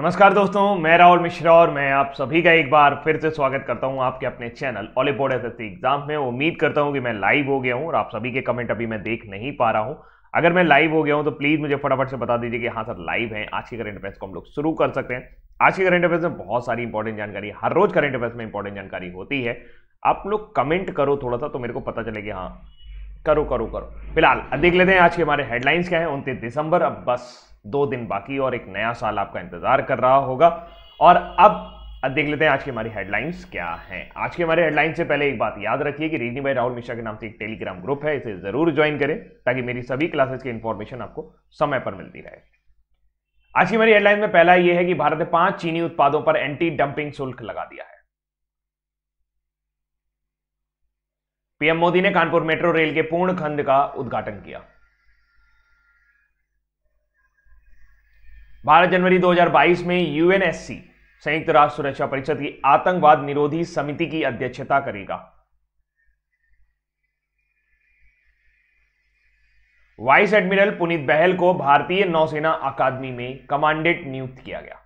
नमस्कार दोस्तों मैं राहुल मिश्रा और मैं आप सभी का एक बार फिर से स्वागत करता हूं आपके अपने चैनल ऑले बोर्ड एस एग्जाम में उम्मीद करता हूं कि मैं लाइव हो गया हूं और आप सभी के कमेंट अभी मैं देख नहीं पा रहा हूं अगर मैं लाइव हो गया हूं तो प्लीज़ मुझे फटाफट से बता दीजिए कि हाँ सर लाइव है आज के करंट अफेयर्स को हम लोग शुरू कर सकते हैं आज के करंट अफेयर्स में बहुत सारी इंपॉर्टेंट जानकारी हर रोज करंट अफेयर्स में इंपॉर्टेंट जानकारी होती है आप लोग कमेंट करो थोड़ा सा तो मेरे को पता चले कि हाँ करो करो करो फिलहाल देख लेते हैं आज के हमारे हेडलाइंस क्या है उनतीस दिसंबर अब बस दो दिन बाकी और एक नया साल आपका इंतजार कर रहा होगा और अब देख लेते हैं आज की हमारी हेडलाइंस क्या हैं आज के हमारे हेडलाइन से पहले एक बात याद रखिए कि रीजनी भाई राहुल मिश्रा के नाम से एक टेलीग्राम ग्रुप है इसे जरूर ज्वाइन करें ताकि मेरी सभी क्लासेस की इंफॉर्मेशन आपको समय पर मिलती रहे आज की हमारी हेडलाइन में पहला यह है कि भारत ने पांच चीनी उत्पादों पर एंटी डंपिंग शुल्क लगा दिया है पीएम मोदी ने कानपुर मेट्रो रेल के पूर्ण खंड का उद्घाटन किया बारह जनवरी 2022 में यूएनएससी संयुक्त राष्ट्र सुरक्षा परिषद की आतंकवाद निरोधी समिति की अध्यक्षता करेगा वाइस एडमिरल पुनीत बहल को भारतीय नौसेना अकादमी में कमांडेंट नियुक्त किया गया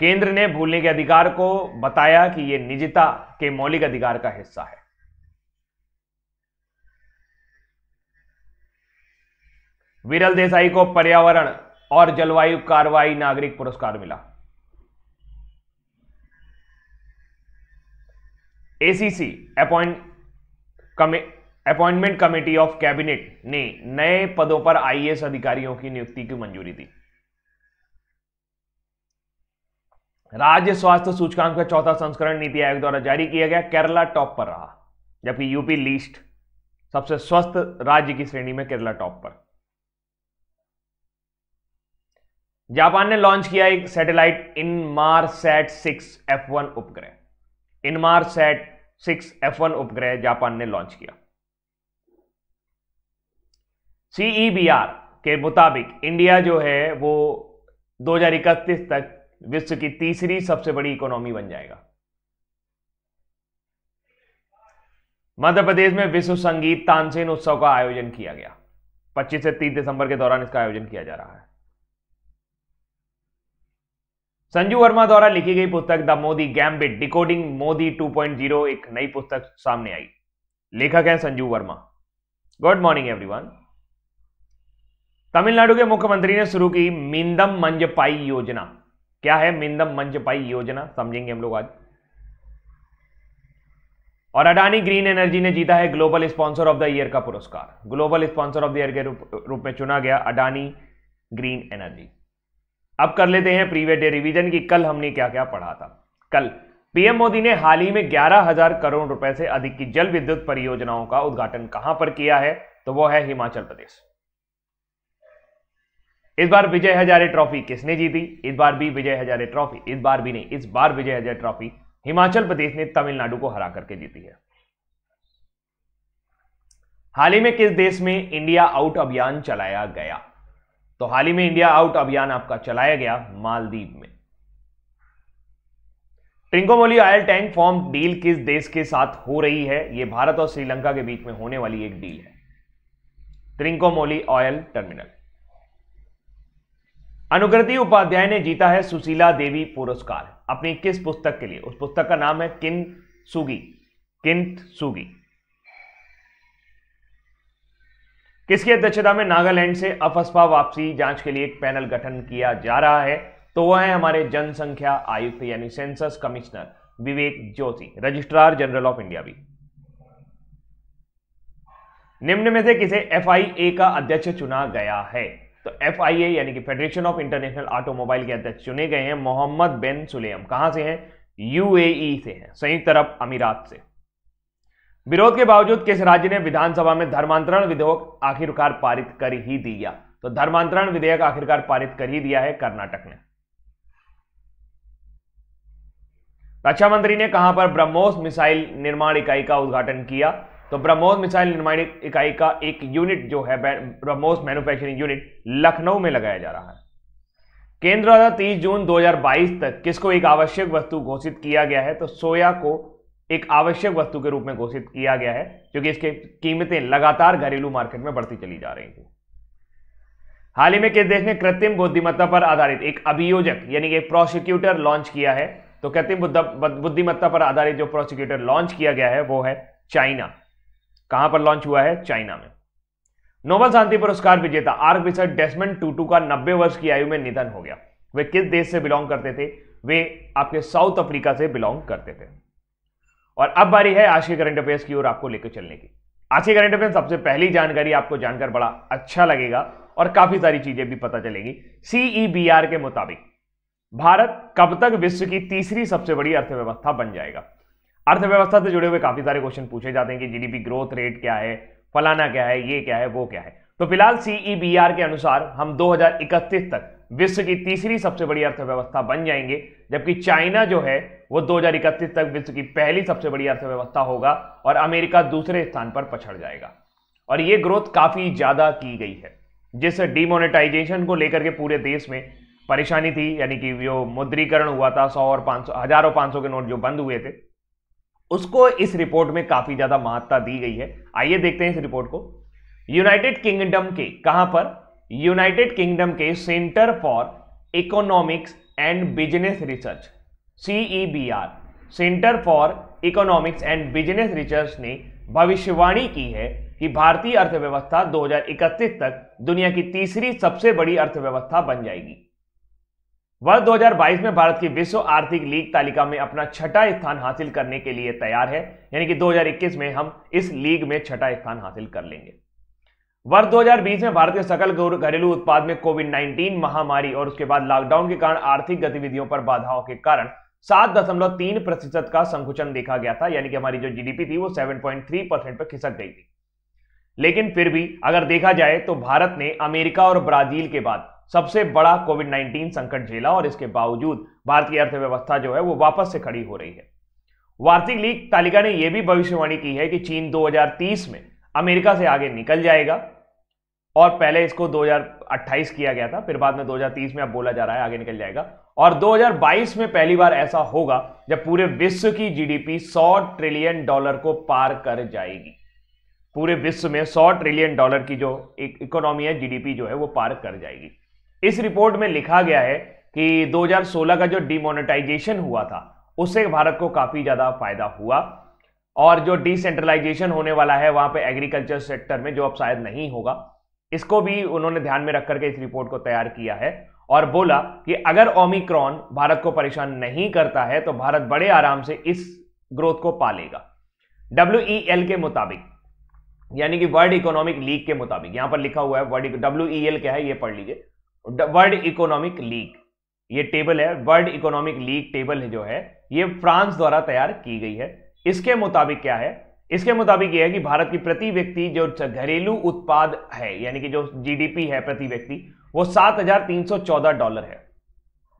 केंद्र ने भूलने के अधिकार को बताया कि यह निजता के मौलिक अधिकार का हिस्सा है विरल देसाई को पर्यावरण और जलवायु कार्रवाई नागरिक पुरस्कार मिला ACC appoint appointment committee of cabinet ने नए पदों पर आईएएस अधिकारियों की नियुक्ति की मंजूरी दी राज्य स्वास्थ्य सूचकांक का चौथा संस्करण नीति आयोग द्वारा जारी किया गया केरला टॉप पर रहा जबकि यूपी लीस्ट सबसे स्वस्थ राज्य की श्रेणी में केरला टॉप पर जापान ने लॉन्च किया एक सैटेलाइट सिक्स एफ वन उपग्रह सिक्स एफ वन उपग्रह जापान ने लॉन्च किया सीईबीआर के मुताबिक इंडिया जो है वो दो तक विश्व की तीसरी सबसे बड़ी इकोनॉमी बन जाएगा मध्य प्रदेश में विश्व संगीत तानसेन उत्सव का आयोजन किया गया 25 से 30 दिसंबर के दौरान इसका आयोजन किया जा रहा है संजू वर्मा द्वारा लिखी गई पुस्तक the Modi gambit decoding Modi 2.0 एक नई पुस्तक सामने आई लेखक हैं Sanju Verma good morning everyone Tamil Nadu के मुख्यमंत्री ने शुरू की मिंदम मंजपाई योजना क्या है मिंदम मंजपाई योजना समझेंगे हम लोग आज और अडानी ग्रीन एनर्जी ने जीता है global sponsor of the year का पुरस्कार global sponsor of the year के रूप, रूप में चुना गया अडानी ग्रीन एनर्जी अब कर लेते हैं प्रीवियस डे रिवीजन की कल हमने क्या क्या पढ़ा था कल पीएम मोदी ने हाल ही में ग्यारह हजार करोड़ रुपए से अधिक की जल विद्युत परियोजनाओं का उद्घाटन कहां पर किया है तो वो है हिमाचल प्रदेश इस बार विजय हजारे ट्रॉफी किसने जीती इस बार भी विजय हजारे ट्रॉफी इस बार भी नहीं इस बार विजय हजारे ट्रॉफी हिमाचल प्रदेश ने तमिलनाडु को हरा करके जीती है हाल ही में किस देश में इंडिया आउट अभियान चलाया गया तो हाल ही में इंडिया आउट अभियान आपका चलाया गया मालदीव में Trincomalee oil tank farm deal किस देश के साथ हो रही है यह भारत और श्रीलंका के बीच में होने वाली एक डील है त्रिंकोमोली ऑयल टर्मिनल अनुग्रति उपाध्याय ने जीता है सुशीला देवी पुरस्कार अपनी किस पुस्तक के लिए उस पुस्तक का नाम है किन सुगी किंत सुगी किसकी अध्यक्षता में नागालैंड से अफस्पा वापसी जांच के लिए एक पैनल गठन किया जा रहा है तो वह है हमारे जनसंख्या आयुक्त यानी census commissioner Vivek Jyoti registrar general of India भी निम्न में से किसे एफ का अध्यक्ष चुना गया है तो एफ यानी कि फेडरेशन ऑफ इंटरनेशनल ऑटोमोबाइल के अध्यक्ष चुने गए हैं मोहम्मद बेन सुलेम कहां से हैं यूएई से हैं संयुक्त अरब अमीरात से विरोध के बावजूद किस राज्य ने विधानसभा में धर्मांतरण विधेयक आखिरकार पारित कर ही दिया तो धर्मांतरण विधेयक आखिरकार पारित कर ही दिया है कर्नाटक ने रक्षा मंत्री ने कहां पर ब्रह्मोस मिसाइल निर्माण इकाई का उद्घाटन किया तो ब्रह्मोस मिसाइल निर्माण इकाई का एक यूनिट जो है ब्रह्मोस मैन्युफैक्चरिंग यूनिट लखनऊ में लगाया जा रहा है केंद्र द्वारा 30 जून 2022 तक किसको एक आवश्यक वस्तु घोषित किया गया है तो सोया को एक आवश्यक वस्तु के रूप में घोषित किया गया है क्योंकि इसके कीमतें लगातार घरेलू मार्केट में बढ़ती चली जा रही थी हाल ही में किस देश ने कृत्रिम बुद्धिमत्ता पर आधारित एक अभियोजक यानी कि प्रोसिक्यूटर लॉन्च किया है तो कृत्रिम बुद्धिमत्ता पर आधारित जो प्रोसिक्यूटर लॉन्च किया गया है वो है चाइना कहां पर लॉन्च हुआ है चाइना में नोबल शांति पुरस्कार विजेता आर्क बिशप डेस्मंड टूटू का नब्बे वर्ष की आयु में निधन हो गया वे किस देश से बिलोंग करते थे वे आपके साउथ अफ्रीका से बिलोंग करते थे और अब बारी है आज के करंट अफेयर्स की ओर आपको लेकर चलने की आज के करंट अफेयर सबसे पहली जानकारी आपको जानकर बड़ा अच्छा लगेगा और काफी सारी चीजें भी पता चलेगी सीईबीआर e के मुताबिक भारत कब तक विश्व की तीसरी सबसे बड़ी अर्थव्यवस्था बन जाएगा अर्थव्यवस्था से जुड़े हुए काफी सारे क्वेश्चन पूछे जाते हैं कि जीडीपी ग्रोथ रेट क्या है फलाना क्या है ये क्या है वो क्या है तो फिलहाल सीईबीआर e के अनुसार हम 2031 तक विश्व की तीसरी सबसे बड़ी अर्थव्यवस्था बन जाएंगे जबकि चाइना जो है वो दो तक विश्व की पहली सबसे बड़ी अर्थव्यवस्था होगा और अमेरिका दूसरे स्थान पर पछड़ जाएगा और ये ग्रोथ काफ़ी ज़्यादा की गई है जिस डिमोनेटाइजेशन को लेकर के पूरे देश में परेशानी थी यानी कि जो मुद्रीकरण हुआ था सौ और पांच सौ हजारों पांच सौ के नोट जो बंद हुए थे उसको इस रिपोर्ट में काफ़ी ज़्यादा महत्ता दी गई है आइए देखते हैं इस रिपोर्ट को यूनाइटेड किंगडम के कहां पर यूनाइटेड किंगडम के Centre for Economics and Business Research CEBR Centre for Economics and Business Research ने भविष्यवाणी की है कि भारतीय अर्थव्यवस्था 2031 तक दुनिया की तीसरी सबसे बड़ी अर्थव्यवस्था बन जाएगी वर्ष 2022 में भारत की विश्व आर्थिक लीग तालिका में अपना छठा स्थान हासिल करने के लिए तैयार है यानी कि 2021 में हम इस लीग में छठा स्थान हासिल कर लेंगे वर्ष 2020 में भारत के सकल घरेलू उत्पाद में कोविड 19 महामारी और उसके बाद लॉकडाउन के कारण आर्थिक गतिविधियों पर बाधाओं के कारण सात दशमलव तीन प्रतिशत का संकुचन देखा गया था यानी कि हमारी जो जीडीपी थी वो सेवन पॉइंट थ्री परसेंट पर खिसक गई थी लेकिन फिर भी अगर देखा जाए तो भारत ने अमेरिका और ब्राजील के बाद सबसे बड़ा कोविड नाइन्टीन संकट झेला और इसके बावजूद भारतीय अर्थव्यवस्था जो है वो वापस से खड़ी हो रही है वार्षिक लीग तालिका ने यह भी भविष्यवाणी की है कि चीन 2030 में अमेरिका से आगे निकल जाएगा और पहले इसको 2028 किया गया था फिर बाद में 2030 में अब बोला जा रहा है आगे निकल जाएगा और 2022 में पहली बार ऐसा होगा जब पूरे विश्व की जीडीपी 100 ट्रिलियन डॉलर को पार कर जाएगी पूरे विश्व में 100 ट्रिलियन डॉलर की जो एक इकोनॉमी है जीडीपी जो है वो पार कर जाएगी इस रिपोर्ट में लिखा गया है कि 2016 का जो डिमोनेटाइजेशन हुआ था उससे भारत को काफ़ी ज़्यादा फायदा हुआ और जो डिसेंट्रलाइजेशन होने वाला है वहां पे एग्रीकल्चर सेक्टर में जो अब शायद नहीं होगा इसको भी उन्होंने ध्यान में रखकर के इस रिपोर्ट को तैयार किया है और बोला कि अगर ओमिक्रॉन भारत को परेशान नहीं करता है तो भारत बड़े आराम से इस ग्रोथ को पालेगा डब्ल्यू e के मुताबिक यानी कि वर्ल्ड इकोनॉमिक लीग के मुताबिक यहां पर लिखा हुआ है वर्ल्ड डब्ल्यू e क्या है यह पढ़ लीजिए वर्ल्ड इकोनॉमिक लीग ये टेबल है वर्ल्ड इकोनॉमिक लीग टेबल जो है ये फ्रांस द्वारा तैयार की गई है इसके मुताबिक क्या है इसके मुताबिक यह है कि भारत की प्रति व्यक्ति जो घरेलू उत्पाद है यानी कि जो जीडीपी है प्रति व्यक्ति वो 7,314 डॉलर है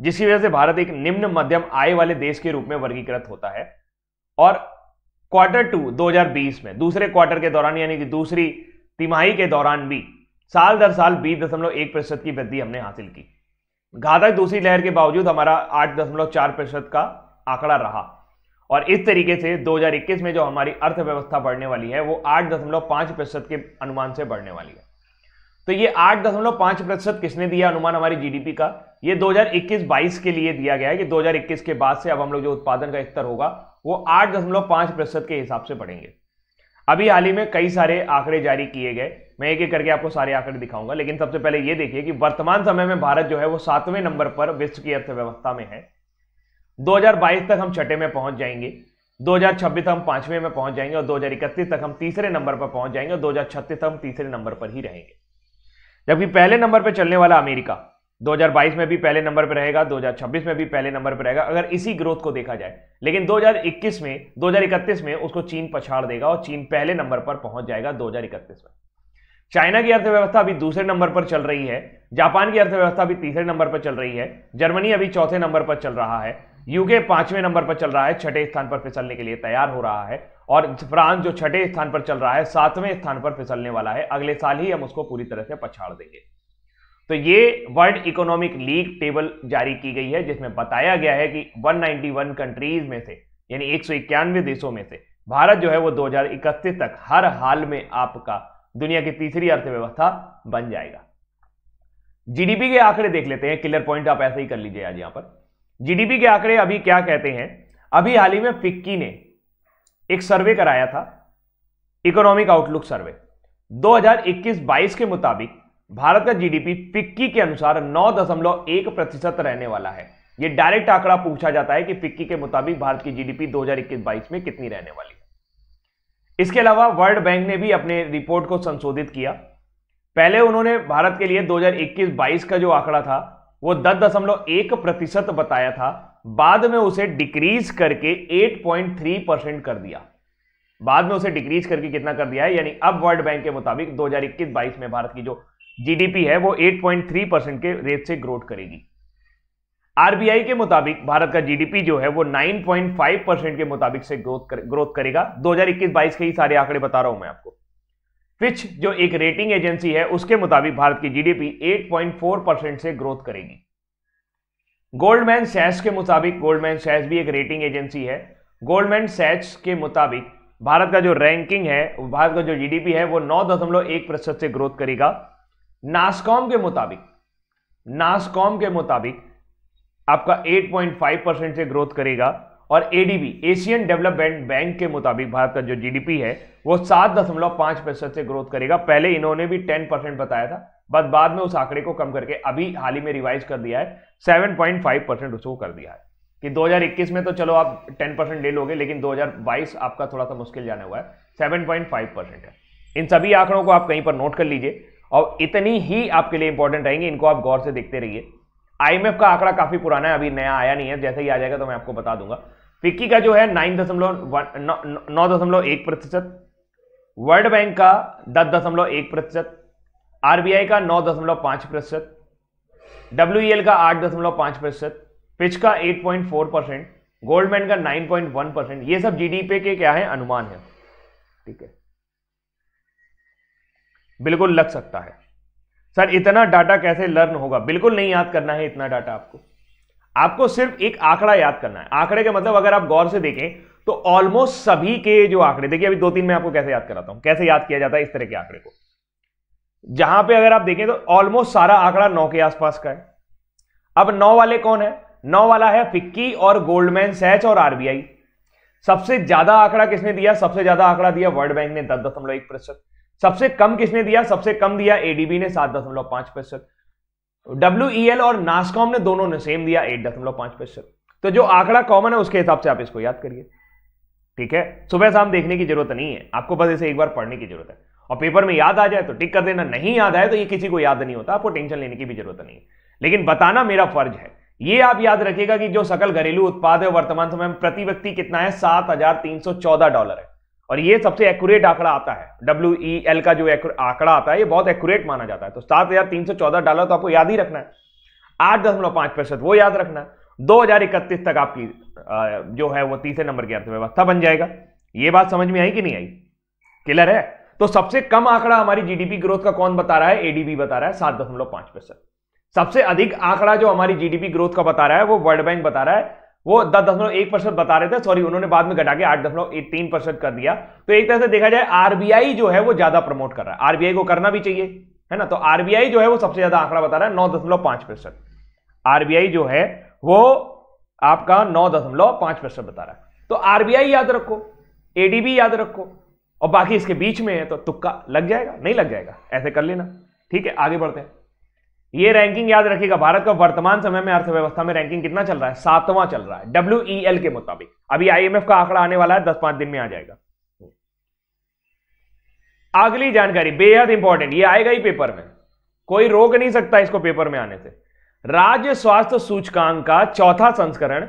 जिसकी वजह से भारत एक निम्न मध्यम आय वाले देश के रूप में वर्गीकृत होता है और क्वार्टर टू 2020 में दूसरे क्वार्टर के दौरान यानी कि दूसरी तिमाही के दौरान भी साल दर साल बीस दशमलव एक प्रतिशत की वृद्धि हमने हासिल की घातक दूसरी लहर के बावजूद हमारा आठ दशमलव चार प्रतिशत का आंकड़ा रहा और इस तरीके से 2021 में जो हमारी अर्थव्यवस्था बढ़ने वाली है वो 8.5 प्रतिशत के अनुमान से बढ़ने वाली है तो ये 8.5 प्रतिशत किसने दिया अनुमान हमारी जीडीपी का ये 2021-22 के लिए दिया गया है कि 2021 के बाद से अब हम लोग जो उत्पादन का स्तर होगा वो 8.5 प्रतिशत के हिसाब से बढ़ेंगे अभी हाल ही में कई सारे आंकड़े जारी किए गए मैं एक एक करके आपको सारे आंकड़े दिखाऊंगा लेकिन सबसे पहले ये देखिए कि वर्तमान समय में भारत जो है वो सातवें नंबर पर विश्व की अर्थव्यवस्था में है 2022 तक हम छठे में पहुंच जाएंगे 2026 तक हम पांचवें में पहुंच जाएंगे और 2031 तक हम तीसरे नंबर पर पहुंच जाएंगे और 2036 तक हम तीसरे नंबर पर ही रहेंगे जबकि पहले नंबर पर चलने वाला अमेरिका 2022 में भी पहले नंबर पर रहेगा 2026 में भी पहले नंबर पर रहेगा अगर इसी ग्रोथ को देखा जाए लेकिन 2021 में 2031 में उसको चीन पछाड़ देगा और चीन पहले नंबर पर पहुंच जाएगा 2031 में चाइना की अर्थव्यवस्था अभी दूसरे नंबर पर चल रही है जापान की अर्थव्यवस्था अभी तीसरे नंबर पर चल रही है जर्मनी अभी चौथे नंबर पर चल रहा है यूके पांचवें नंबर पर चल रहा है छठे स्थान पर फिसलने के लिए तैयार हो रहा है और फ्रांस जो छठे स्थान पर चल रहा है सातवें स्थान पर फिसलने वाला है अगले साल ही हम उसको पूरी तरह से पछाड़ देंगे तो ये वर्ल्ड इकोनॉमिक लीग टेबल जारी की गई है जिसमें बताया गया है कि 191 कंट्रीज में से यानी एक देशों में से भारत जो है वो दो तक हर हाल में आपका दुनिया की तीसरी अर्थव्यवस्था बन जाएगा जीडीपी के आंकड़े देख लेते हैं क्लियर पॉइंट आप ऐसे ही कर लीजिए आज यहां पर जीडीपी के आंकड़े अभी क्या कहते हैं अभी हाल ही में फिक्की ने एक सर्वे कराया था इकोनॉमिक आउटलुक सर्वे 2021-22 के मुताबिक भारत का जीडीपी फिक्की के अनुसार 9.1 प्रतिशत रहने वाला है यह डायरेक्ट आंकड़ा पूछा जाता है कि फिक्की के मुताबिक भारत की जीडीपी 2021-22 में कितनी रहने वाली है इसके अलावा वर्ल्ड बैंक ने भी अपने रिपोर्ट को संशोधित किया पहले उन्होंने भारत के लिए दो हजार का जो आंकड़ा था वो दस दशमलव एक प्रतिशत बताया था बाद में उसे डिक्रीज करके 8.3 परसेंट कर दिया बाद में उसे डिक्रीज करके कितना कर दिया है यानी अब वर्ल्ड बैंक के मुताबिक 2021-22 में भारत की जो जीडीपी है वो 8.3 परसेंट के रेट से ग्रोथ करेगी आरबीआई के मुताबिक भारत का जीडीपी जो है वो 9.5 परसेंट के मुताबिक से ग्रोथ कर, ग्रोथ करेगा 2021-22 के ही सारे आंकड़े बता रहा हूं मैं आपको फिच जो एक रेटिंग एजेंसी है उसके मुताबिक भारत की जीडीपी 8.4 परसेंट से ग्रोथ करेगी गोल्डमैन सैच के मुताबिक गोल्डमैन सैच भी एक रेटिंग एजेंसी है गोल्डमैन सैच के मुताबिक भारत का जो रैंकिंग है भारत का जो जीडीपी है वो नौ दशमलव एक प्रतिशत से ग्रोथ करेगा नासकॉम के मुताबिक नासकॉम के मुताबिक आपका 8.5 परसेंट से ग्रोथ करेगा और एडीबी एशियन डेवलपमेंट बैंक के मुताबिक भारत का जो जीडीपी है वो सात दशमलव पांच प्रतिशत से ग्रोथ करेगा पहले इन्होंने भी टेन परसेंट बताया था बट बाद में उस आंकड़े को कम करके अभी हाल ही में रिवाइज कर दिया है सेवन पॉइंट फाइव परसेंट उसको कर दिया है कि 2021 में तो चलो आप टेन परसेंट ले लोगे लेकिन बाईस आपका थोड़ा सा मुश्किल जाने हुआ है फाइव परसेंट है इन सभी आंकड़ों को आप कहीं पर नोट कर लीजिए और इतनी ही आपके लिए इंपॉर्टेंट रहेंगे इनको आप गौर से देखते रहिए आईएमएफ का आंकड़ा काफी पुराना है अभी नया आया नहीं है जैसे ही आ जाएगा तो मैं आपको बता दूंगा फिक्की का जो है नाइन दशमलव नौ दशमलव एक प्रतिशत वर्ल्ड बैंक का दस दशमलव एक प्रतिशत आरबीआई का नौ दशमलव पांच प्रतिशत डब्ल्यू का आठ दशमलव पांच प्रतिशत पिच का eight point four percent Goldman का नाइन पॉइंट वन परसेंट ये सब जीडीपी के क्या है अनुमान है ठीक है बिल्कुल लग सकता है सर इतना डाटा कैसे लर्न होगा बिल्कुल नहीं याद करना है इतना डाटा आपको आपको सिर्फ एक आंकड़ा याद करना है आंकड़े का मतलब अगर आप गौर से देखें तो ऑलमोस्ट सभी के जो आंकड़े देखिए अभी दो तीन में आपको कैसे याद कराता हूं कैसे याद किया जाता है इस तरह के आंकड़े को जहां पे अगर आप देखें तो ऑलमोस्ट सारा आंकड़ा नौ के आसपास का है अब नौ वाले कौन है नौ वाला है फिक्की और गोल्डमैन सैच और आरबीआई सबसे ज्यादा आंकड़ा किसने दिया सबसे ज्यादा आंकड़ा दिया वर्ल्ड बैंक ने दस दशमलव एक प्रतिशत सबसे कम किसने दिया सबसे कम दिया एडीबी ने सात दशमलव पांच प्रतिशत डब्ल्यू e और नासकॉम ने दोनों ने सेम दिया एट दशमलव पांच प्रतिशत तो जो आंकड़ा कॉमन है उसके हिसाब से आप इसको याद करिए ठीक है सुबह शाम देखने की जरूरत नहीं है आपको बस इसे एक बार पढ़ने की जरूरत है और पेपर में याद आ जाए तो टिक कर देना नहीं याद आए तो ये किसी को याद नहीं होता आपको टेंशन लेने की भी जरूरत नहीं है लेकिन बताना मेरा फर्ज है ये आप याद रखिएगा कि जो सकल घरेलू उत्पाद है वर्तमान समय में प्रति व्यक्ति कितना है सात हजार तीन सौ चौदह डॉलर है और ये सबसे एक्यूरेट आंकड़ा आता है डब्ल्यू ई एल का जो आंकड़ा आता है ये बहुत एक्यूरेट माना जाता है तो सात हजार तीन सौ चौदह डॉलर तो आपको याद ही रखना है आठ दशमलव पांच प्रतिशत वो याद रखना है दो हजार इकतीस तक आपकी जो है वो तीसरे नंबर की अर्थव्यवस्था बन जाएगा ये बात समझ में आई कि नहीं आई क्लियर है तो सबसे कम आंकड़ा हमारी जीडीपी ग्रोथ का कौन बता रहा है एडीबी बता रहा है सात दशमलव पांच प्रतिशत सबसे अधिक आंकड़ा जो हमारी जीडीपी ग्रोथ का बता रहा है वो वर्ल्ड बैंक बता रहा है वो दस दशमलव एक परसेंट बता रहे थे सॉरी उन्होंने बाद में घटा के आठ दशमलव तीन परसेंट कर दिया तो एक तरह से देखा जाए आरबीआई जो है वो ज्यादा प्रमोट कर रहा है आरबीआई को करना भी चाहिए है ना तो आरबीआई जो है वो सबसे ज्यादा आंकड़ा बता रहा है नौ दशमलव पांच परसेंट आरबीआई जो है वो आपका नौ दशमलव पांच परसेंट बता रहा है तो आरबीआई याद रखो एडीबी याद रखो और बाकी इसके बीच में है तो तुक्का लग जाएगा नहीं लग जाएगा ऐसे कर लेना ठीक है आगे बढ़ते हैं ये रैंकिंग याद रखिएगा भारत का वर्तमान समय में अर्थव्यवस्था में रैंकिंग कितना चल रहा है सातवां चल रहा है डब्ल्यू e के मुताबिक अभी आईएमएफ का आंकड़ा आने वाला है दस पांच दिन में आ जाएगा अगली जानकारी बेहद इंपॉर्टेंट ये आएगा ही पेपर में कोई रोक नहीं सकता इसको पेपर में आने से राज्य स्वास्थ्य सूचकांक का चौथा संस्करण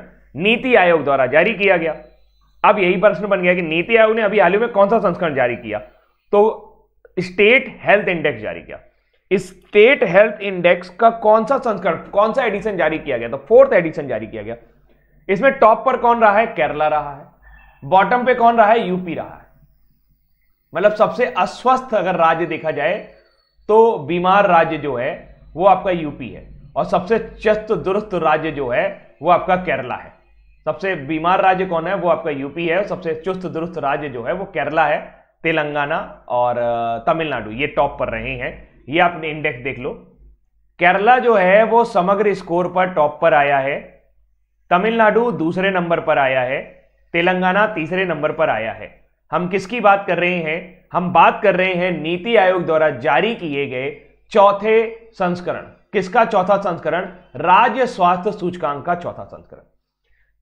नीति आयोग द्वारा जारी किया गया अब यही प्रश्न बन गया कि नीति आयोग ने अभी हाल ही में कौन सा संस्करण जारी किया तो स्टेट हेल्थ इंडेक्स जारी किया स्टेट हेल्थ इंडेक्स का कौन सा संस्करण कौन सा एडिशन जारी किया गया तो फोर्थ एडिशन जारी किया गया इसमें टॉप पर कौन रहा है केरला रहा है बॉटम पे कौन रहा है यूपी रहा है मतलब सबसे अस्वस्थ अगर राज्य देखा जाए तो बीमार राज्य जो है वो आपका यूपी है और सबसे चस्त दुरुस्त राज्य जो है वो आपका केरला है सबसे बीमार राज्य कौन है वो आपका यूपी है सबसे चुस्त दुरुस्त राज्य जो है वो केरला है तेलंगाना और तमिलनाडु ये टॉप पर रहे हैं ये आपने इंडेक्स देख लो केरला जो है वो समग्र स्कोर पर टॉप पर आया है तमिलनाडु दूसरे नंबर पर आया है तेलंगाना तीसरे नंबर पर आया है हम किसकी बात कर रहे हैं हम बात कर रहे हैं नीति आयोग द्वारा जारी किए गए चौथे संस्करण किसका चौथा संस्करण राज्य स्वास्थ्य सूचकांक का चौथा संस्करण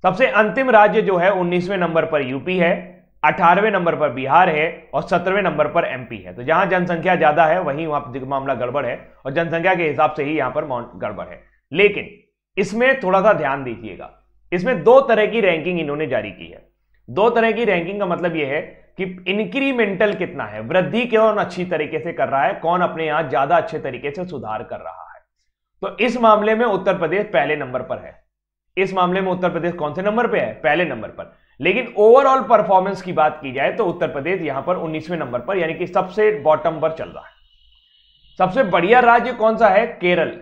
सबसे अंतिम राज्य जो है 19वें नंबर पर यूपी है अठारहवें नंबर पर बिहार है और सत्रहवें नंबर पर एमपी है तो जहां जनसंख्या ज्यादा है वहीं वहां पर मामला गड़बड़ है और जनसंख्या के हिसाब से ही यहां पर गड़बड़ है लेकिन इसमें थोड़ा सा ध्यान दीजिएगा इसमें दो तरह की रैंकिंग इन्होंने जारी की है दो तरह की रैंकिंग का मतलब यह है कि इंक्रीमेंटल कितना है वृद्धि कौन अच्छी तरीके से कर रहा है कौन अपने यहां ज्यादा अच्छे तरीके से सुधार कर रहा है तो इस मामले में उत्तर प्रदेश पहले नंबर पर है इस मामले में उत्तर प्रदेश कौन से नंबर पर है पहले नंबर पर लेकिन ओवरऑल परफॉर्मेंस की बात की जाए तो उत्तर प्रदेश यहां पर 19वें नंबर पर यानी कि सबसे बॉटम पर चल रहा है सबसे बढ़िया राज्य कौन सा है केरल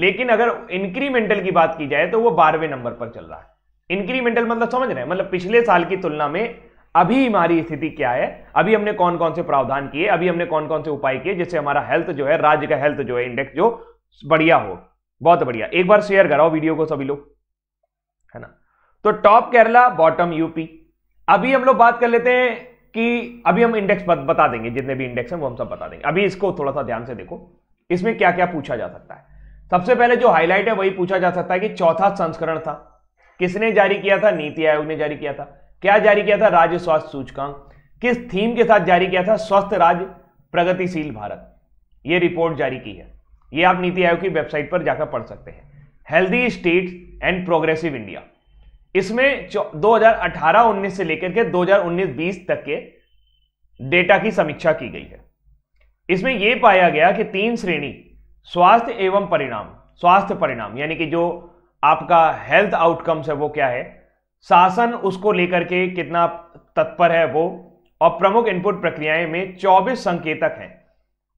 लेकिन अगर इंक्रीमेंटल की बात की जाए तो वह बारहवें नंबर पर चल रहा है इंक्रीमेंटल मतलब समझ रहे हैं मतलब पिछले साल की तुलना में अभी हमारी स्थिति क्या है अभी हमने कौन कौन से प्रावधान किए अभी हमने कौन कौन से उपाय किए जिससे हमारा हेल्थ जो है राज्य का हेल्थ जो है इंडेक्स जो बढ़िया हो बहुत बढ़िया एक बार शेयर कराओ वीडियो को सभी लोग तो टॉप केरला बॉटम यूपी अभी हम लोग बात कर लेते हैं कि अभी हम इंडेक्स बता देंगे जितने भी इंडेक्स हैं वो हम सब बता देंगे अभी इसको थोड़ा सा ध्यान से देखो इसमें क्या क्या पूछा जा सकता है सबसे पहले जो हाईलाइट है वही पूछा जा सकता है कि चौथा संस्करण था किसने जारी किया था नीति आयोग ने जारी किया था क्या जारी किया था राज्य स्वास्थ्य सूचकांक किस थीम के साथ जारी किया था स्वस्थ राज्य प्रगतिशील भारत ये रिपोर्ट जारी की है ये आप नीति आयोग की वेबसाइट पर जाकर पढ़ सकते हैं healthy state and progressive India इसमें 2018-19 से लेकर के 2019-20 तक के डेटा की समीक्षा की गई है इसमें यह पाया गया कि तीन श्रेणी स्वास्थ्य एवं परिणाम स्वास्थ्य परिणाम यानी कि जो आपका हेल्थ आउटकम्स है वो क्या है शासन उसको लेकर के कितना तत्पर है वो और प्रमुख इनपुट प्रक्रियाएं में 24 संकेतक हैं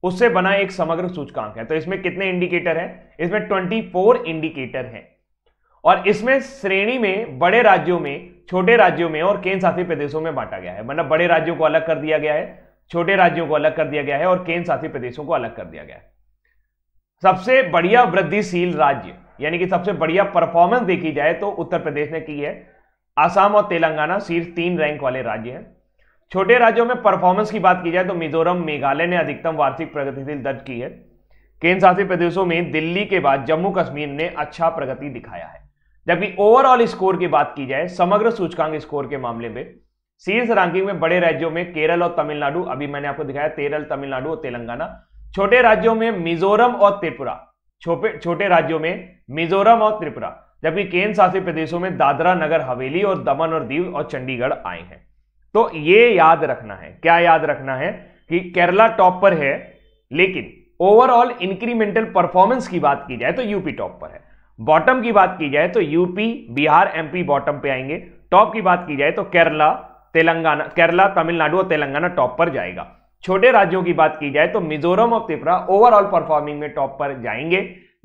उससे बना एक समग्र सूचकांक है तो इसमें कितने इंडिकेटर हैं इसमें 24 इंडिकेटर हैं और इसमें श्रेणी में बड़े राज्यों में छोटे राज्यों में और केंद्र शासित प्रदेशों में बांटा गया है मतलब बड़े राज्यों को अलग कर दिया गया है छोटे राज्यों को अलग कर दिया गया है और केंद्र शासित प्रदेशों को अलग कर दिया गया है सबसे बढ़िया वृद्धिशील राज्य यानी कि सबसे बढ़िया परफॉर्मेंस देखी जाए तो उत्तर प्रदेश ने की है आसाम और तेलंगाना शीर्ष तीन रैंक वाले राज्य हैं छोटे राज्यों में परफॉर्मेंस की बात की जाए तो मिजोरम मेघालय ने अधिकतम वार्षिक प्रगतिशील दर्ज की है केंद्र शासित प्रदेशों में दिल्ली के बाद जम्मू कश्मीर ने अच्छा प्रगति दिखाया है जबकि ओवरऑल स्कोर की बात की जाए समग्र सूचकांक स्कोर के मामले में शीर्ष रैंकिंग में बड़े राज्यों में केरल और तमिलनाडु अभी मैंने आपको दिखाया केरल तमिलनाडु और तेलंगाना छोटे राज्यों में मिजोरम और त्रिपुरा छोटे राज्यों में मिजोरम और त्रिपुरा जबकि केंद्र शासित प्रदेशों में दादरा नगर हवेली और दमन और दीव और चंडीगढ़ आए हैं तो ये याद रखना है क्या याद रखना है कि केरला टॉप पर है लेकिन ओवरऑल इंक्रीमेंटल परफॉर्मेंस की बात की जाए तो यूपी टॉप पर है बॉटम की बात की जाए तो यूपी बिहार एमपी बॉटम पे आएंगे टॉप की बात की जाए तो केरला तेलंगाना केरला तमिलनाडु और तेलंगाना टॉप पर जाएगा छोटे राज्यों की बात की जाए तो मिजोरम और त्रिपुरा ओवरऑल परफॉर्मिंग में टॉप पर जाएंगे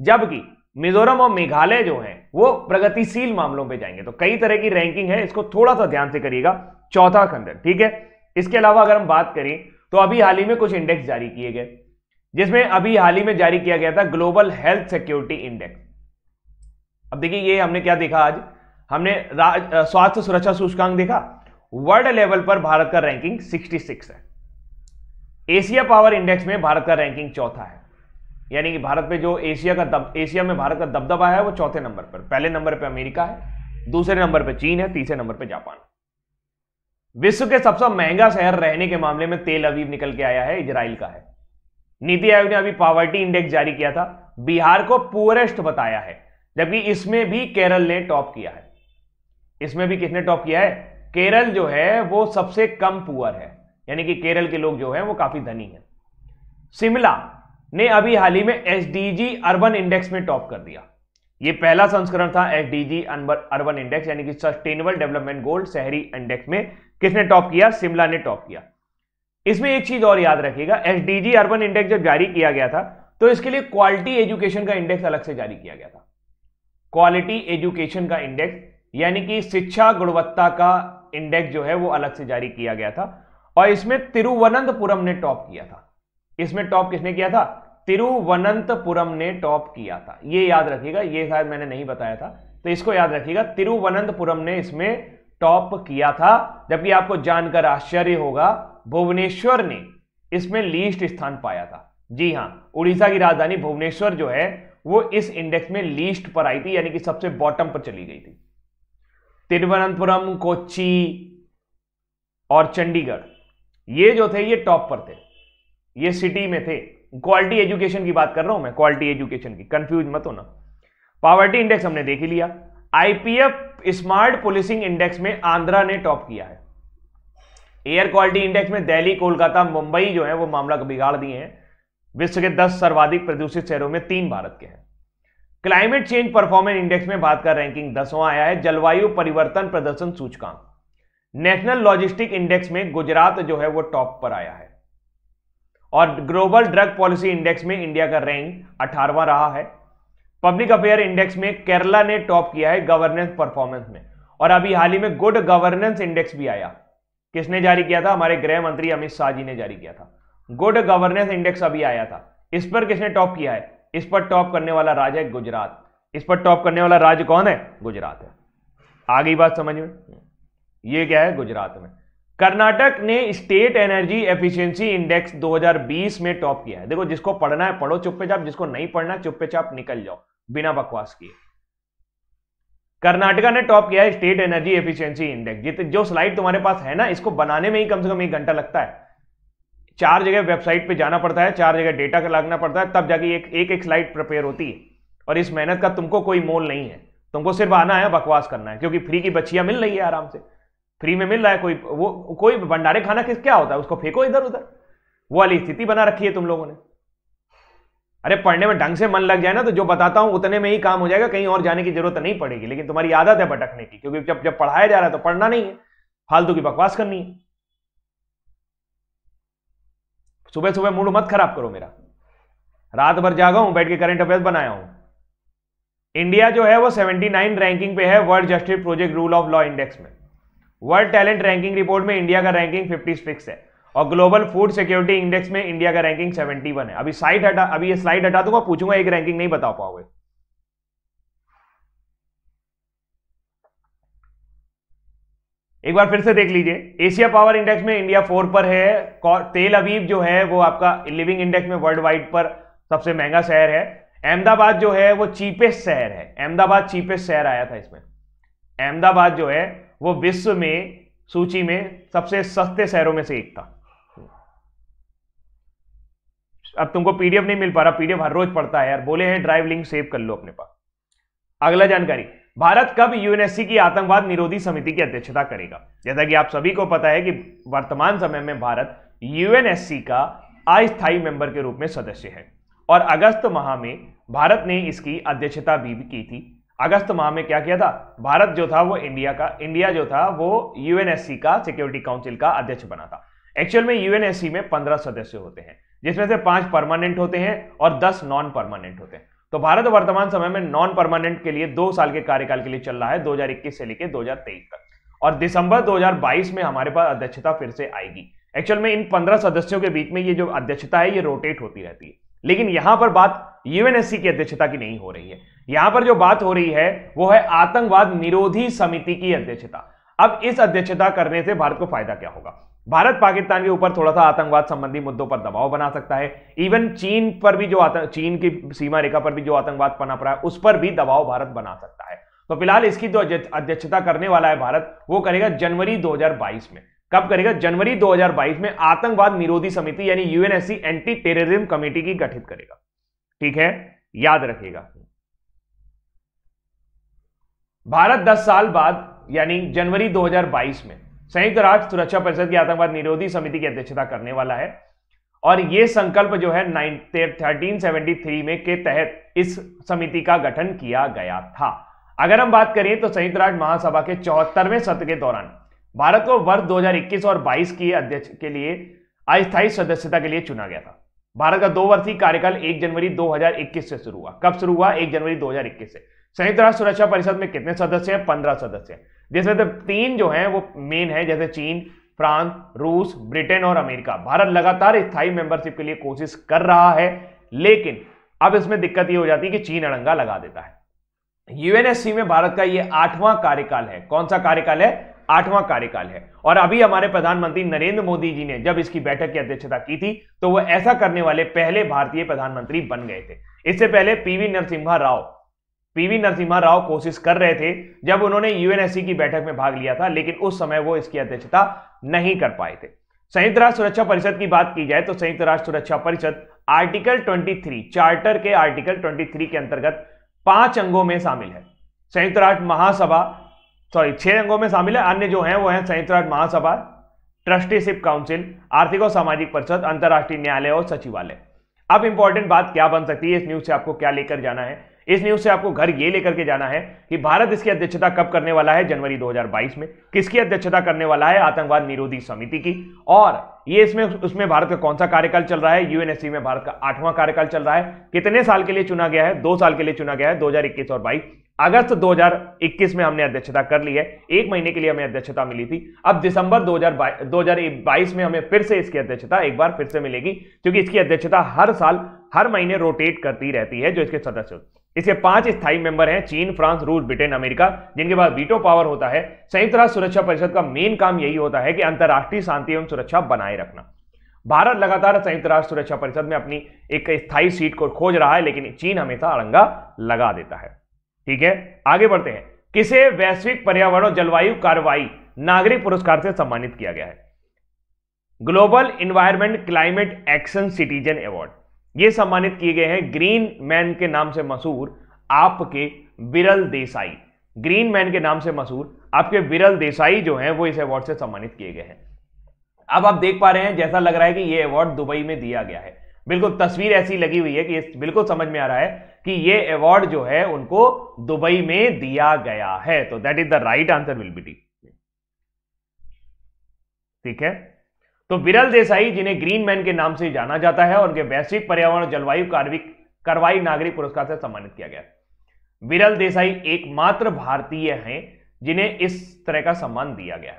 जबकि मिजोरम और मेघालय जो है वो प्रगतिशील मामलों पे जाएंगे तो कई तरह की रैंकिंग है इसको थोड़ा सा ध्यान से करिएगा चौथा खंड ठीक है इसके अलावा अगर हम बात करें तो अभी हाल ही में कुछ इंडेक्स जारी किए गए जिसमें अभी हाल ही में जारी किया गया था ग्लोबल हेल्थ सिक्योरिटी इंडेक्स अब देखिए ये हमने क्या देखा आज हमने स्वास्थ्य सुरक्षा सूचकांक देखा वर्ल्ड लेवल पर भारत का रैंकिंग 66 है एशिया पावर इंडेक्स में भारत का रैंकिंग चौथा है यानी कि भारत में जो एशिया का दब, एशिया में भारत का दबदबा है वो चौथे नंबर पर पहले नंबर पर अमेरिका है दूसरे नंबर पर चीन है तीसरे नंबर पर जापान विश्व के सबसे महंगा शहर रहने के मामले में तेल अवीब निकल के आया है इजराइल का है नीति आयोग ने अभी पॉवर्टी इंडेक्स जारी किया था बिहार को पुअरेस्ट बताया है जबकि इसमें भी केरल ने टॉप किया है इसमें भी किसने टॉप किया है केरल जो है वो सबसे कम पुअर है यानी कि केरल के लोग जो है वो काफी धनी है शिमला ने अभी हाल ही में एस अर्बन इंडेक्स में टॉप कर दिया ये पहला संस्करण था एस डी अर्बन इंडेक्स यानी कि सस्टेनेबल डेवलपमेंट गोल शहरी इंडेक्स में किसने टॉप किया शिमला ने टॉप किया इसमें एक चीज और याद रखिएगा एस अर्बन इंडेक्स जब जारी किया गया था तो इसके लिए क्वालिटी एजुकेशन का इंडेक्स अलग से जारी किया गया था क्वालिटी एजुकेशन का इंडेक्स यानी कि शिक्षा गुणवत्ता का इंडेक्स जो है वो अलग से जारी किया गया था और इसमें तिरुवनंतपुरम ने टॉप किया था इसमें टॉप किसने किया था तिरुवनंतपुरम ने टॉप किया था ये याद रखिएगा ये शायद मैंने नहीं बताया था तो इसको याद रखिएगा तिरुवनंतपुरम ने इसमें टॉप किया था जबकि आपको जानकर आश्चर्य होगा भुवनेश्वर ने इसमें लीस्ट स्थान पाया था जी हाँ उड़ीसा की राजधानी भुवनेश्वर जो है वो इस इंडेक्स में लीस्ट पर आई थी यानी कि सबसे बॉटम पर चली गई थी तिरुवनंतपुरम कोची और चंडीगढ़ ये जो थे ये टॉप पर थे ये सिटी में थे क्वालिटी एजुकेशन की बात कर रहा हूं मैं क्वालिटी एजुकेशन की कंफ्यूज मत होना पॉवर्टी इंडेक्स हमने देख ही लिया आईपीएफ स्मार्ट पुलिसिंग इंडेक्स में आंध्रा ने टॉप किया है एयर क्वालिटी इंडेक्स में दिल्ली कोलकाता मुंबई जो है वो मामला बिगाड़ दिए हैं विश्व के 10 सर्वाधिक प्रदूषित शहरों में तीन भारत के हैं क्लाइमेट चेंज परफॉर्मेंस इंडेक्स में भारत का रैंकिंग दसवां आया है जलवायु परिवर्तन प्रदर्शन सूचकांक नेशनल लॉजिस्टिक इंडेक्स में गुजरात जो है वो टॉप पर आया है और ग्लोबल ड्रग पॉलिसी इंडेक्स में इंडिया का रैंक अठारवा रहा है पब्लिक अफेयर इंडेक्स में केरला ने टॉप किया है गवर्नेंस परफॉर्मेंस में और अभी हाल ही में गुड गवर्नेंस इंडेक्स भी आया किसने जारी किया था हमारे गृह मंत्री अमित शाह जी ने जारी किया था गुड गवर्नेंस इंडेक्स अभी आया था इस पर किसने टॉप किया है इस पर टॉप करने वाला राज्य है गुजरात इस पर टॉप करने वाला राज्य कौन है गुजरात है आ गई बात समझ में ये क्या है गुजरात में कर्नाटक ने स्टेट एनर्जी एफिशिएंसी इंडेक्स 2020 में टॉप किया है देखो जिसको पढ़ना है पढ़ो चाप जिसको नहीं पढ़ना है चाप निकल जाओ बिना बकवास किए कर्नाटका ने टॉप किया है स्टेट एनर्जी एफिशिएंसी इंडेक्स जो स्लाइड तुम्हारे पास है ना इसको बनाने में ही कम से कम एक घंटा लगता है चार जगह वेबसाइट पे जाना पड़ता है चार जगह डेटा का लगना पड़ता है तब जाके एक एक एक स्लाइड प्रिपेयर होती है और इस मेहनत का तुमको कोई मोल नहीं है तुमको सिर्फ आना है बकवास करना है क्योंकि फ्री की बच्चियां मिल रही है आराम से फ्री में मिल रहा है कोई वो कोई भंडारे खाना किस क्या होता है उसको फेंको इधर उधर वो वाली स्थिति बना रखी है तुम लोगों ने अरे पढ़ने में ढंग से मन लग जाए ना तो जो बताता हूं उतने में ही काम हो जाएगा कहीं और जाने की जरूरत नहीं पड़ेगी लेकिन तुम्हारी आदत है भटकने की क्योंकि जब जब पढ़ाया जा रहा है तो पढ़ना नहीं है फालतू की बकवास करनी है सुबह सुबह मूड मत खराब करो मेरा रात भर जागा हूं बैठ के करंट अफेयर बनाया हूं इंडिया जो है वो 79 रैंकिंग पे है World Justice Project Rule of Law Index में वर्ल्ड टैलेंट रैंकिंग रिपोर्ट में इंडिया का रैंकिंग 56 है और ग्लोबल फूड सिक्योरिटी इंडेक्स में इंडिया का रैंकिंग सेवेंटी है अभी साइड हटा अभी ये स्लाइड हटा दूंगा पूछूंगा एक रैंकिंग नहीं बता पाओगे एक बार फिर से देख लीजिए एशिया पावर इंडेक्स में इंडिया फोर पर है तेल अवीब जो है वो आपका लिविंग इंडेक्स में वर्ल्ड वाइड पर सबसे महंगा शहर है अहमदाबाद जो है वो चीपेस्ट शहर है अहमदाबाद चीपेस्ट शहर आया था इसमें अहमदाबाद जो है वो विश्व में सूची में सबसे सस्ते शहरों में से एक था अब तुमको पीडीएफ नहीं मिल पा रहा पीडीएफ हर रोज पड़ता है यार बोले हैं ड्राइव लिंक सेव कर लो अपने पास अगला जानकारी भारत कब यूएनएससी की आतंकवाद निरोधी समिति की अध्यक्षता करेगा जैसा कि आप सभी को पता है कि वर्तमान समय में भारत यूएनएससी का अस्थायी मेंबर के रूप में सदस्य है और अगस्त माह में भारत ने इसकी अध्यक्षता भी की थी अगस्त माह में क्या किया था भारत जो था वो इंडिया का इंडिया जो था वो यूएनएससी का सिक्योरिटी काउंसिल का अध्यक्ष बना था एक्चुअल में यूएनएससी में पंद्रह सदस्य होते हैं जिसमें से पांच परमानेंट होते हैं और दस नॉन परमानेंट होते हैं तो भारत वर्तमान समय में नॉन परमानेंट के लिए दो साल के कार्यकाल के लिए चल रहा है 2021 से लेकर 2023 तक और दिसंबर 2022 में हमारे पास अध्यक्षता फिर से आएगी एक्चुअल में इन 15 सदस्यों के बीच में ये जो अध्यक्षता है ये रोटेट होती रहती है लेकिन यहां पर बात यूएनएससी की अध्यक्षता की नहीं हो रही है यहां पर जो बात हो रही है वो है आतंकवाद निरोधी समिति की अध्यक्षता अब इस अध्यक्षता करने से भारत को फायदा क्या होगा भारत पाकिस्तान के ऊपर थोड़ा सा आतंकवाद संबंधी मुद्दों पर दबाव बना सकता है इवन चीन पर भी जो आतंक चीन की सीमा रेखा पर भी जो आतंकवाद पनप रहा है उस पर भी दबाव भारत बना सकता है तो फिलहाल इसकी जो अध्यक्षता करने वाला है भारत वो करेगा जनवरी 2022 में कब करेगा जनवरी 2022 में आतंकवाद निरोधी समिति यानी यूएनएससी एंटी टेररिज्म कमेटी की गठित करेगा ठीक है याद रखिएगा भारत 10 साल बाद यानी जनवरी 2022 में संयुक्त राष्ट्र सुरक्षा परिषद की आतंकवाद निरोधी समिति की अध्यक्षता करने वाला है और यह संकल्प जो है थर्टीन सेवेंटी थ्री में के तहत इस समिति का गठन किया गया था अगर हम बात करें तो संयुक्त राष्ट्र महासभा के चौहत्तरवें सत्र के दौरान भारत को वर्ष 2021 और 22 की अध्यक्ष के लिए अस्थायी सदस्यता के लिए चुना गया था भारत का दो वर्षीय कार्यकाल 1 जनवरी 2021 से शुरू हुआ कब शुरू हुआ 1 जनवरी 2021 से संयुक्त राष्ट्र सुरक्षा परिषद में कितने सदस्य हैं 15 सदस्य हैं जिसमें से तीन जो है वो मेन है जैसे चीन फ्रांस रूस ब्रिटेन और अमेरिका भारत लगातार स्थायी मेंबरशिप के लिए कोशिश कर रहा है लेकिन अब इसमें दिक्कत ये हो जाती है कि चीन अड़ंगा लगा देता है यूएनएससी में भारत का ये आठवां कार्यकाल है कौन सा कार्यकाल है आठवां कार्यकाल है और अभी हमारे प्रधानमंत्री नरेंद्र मोदी जी ने जब इसकी बैठक की अध्यक्षता की थी तो वह ऐसा करने वाले पहले भारतीय प्रधानमंत्री बन गए थे इससे पहले पीवी नरसिम्हा राव पीवी नरसिम्हा राव कोशिश कर रहे थे जब उन्होंने यूएनएससी की बैठक में भाग लिया था लेकिन उस समय वो इसकी अध्यक्षता नहीं कर पाए थे संयुक्त राष्ट्र सुरक्षा परिषद की बात की जाए तो संयुक्त राष्ट्र सुरक्षा परिषद आर्टिकल 23 चार्टर के आर्टिकल 23 के अंतर्गत पांच अंगों में शामिल है संयुक्त राष्ट्र महासभा सॉरी छह अंगों में शामिल है अन्य जो है वो है संयुक्त राष्ट्र महासभा ट्रस्टीशिप काउंसिल आर्थिक और सामाजिक परिषद अंतर्राष्ट्रीय न्यायालय और सचिवालय अब इंपॉर्टेंट बात क्या बन सकती है इस न्यूज से आपको क्या लेकर जाना है इस न्यूज से आपको घर ये लेकर के जाना है कि भारत इसकी अध्यक्षता कब करने वाला है जनवरी 2022 में किसकी अध्यक्षता करने वाला है आतंकवाद निरोधी समिति की और ये इसमें उसमें भारत का कौन सा कार्यकाल चल रहा है यूएनएससी में भारत का आठवां कार्यकाल चल रहा है कितने साल के लिए चुना गया है दो साल के लिए चुना गया है दो और बाईस अगस्त 2021 में हमने अध्यक्षता कर ली है एक महीने के लिए हमें अध्यक्षता मिली थी अब दिसंबर 2022 में हमें फिर से इसकी अध्यक्षता एक बार फिर से मिलेगी क्योंकि इसकी अध्यक्षता हर साल हर महीने रोटेट करती रहती है जो इसके सदस्य इसके पांच स्थायी मेंबर हैं चीन फ्रांस रूस ब्रिटेन अमेरिका जिनके पास वीटो पावर होता है संयुक्त राष्ट्र सुरक्षा परिषद का मेन काम यही होता है कि अंतर्राष्ट्रीय शांति एवं सुरक्षा बनाए रखना भारत लगातार संयुक्त राष्ट्र सुरक्षा परिषद में अपनी एक स्थायी सीट को खोज रहा है लेकिन चीन हमेशा अड़ंगा लगा देता है ठीक है आगे बढ़ते हैं किसे वैश्विक पर्यावरण और जलवायु कार्रवाई नागरिक पुरस्कार से सम्मानित किया गया है global environment climate action citizen award ये सम्मानित किए गए हैं ग्रीन मैन के नाम से मशहूर आपके विरल देसाई ग्रीन मैन के नाम से मशहूर आपके विरल देसाई जो हैं वो इस अवार्ड से सम्मानित किए गए हैं अब आप देख पा रहे हैं जैसा लग रहा है कि ये अवार्ड दुबई में दिया गया है बिल्कुल तस्वीर ऐसी लगी हुई है कि बिल्कुल समझ में आ रहा है कि ये अवार्ड जो है उनको दुबई में दिया गया है तो that is the right answer will be D ठीक है तो विरल देसाई जिन्हें ग्रीन मैन के नाम से जाना जाता है उनके वैश्विक पर्यावरण जलवायु कार्रवाई नागरिक पुरस्कार से सम्मानित किया गया विरल देसाई एकमात्र भारतीय हैं जिन्हें इस तरह का सम्मान दिया गया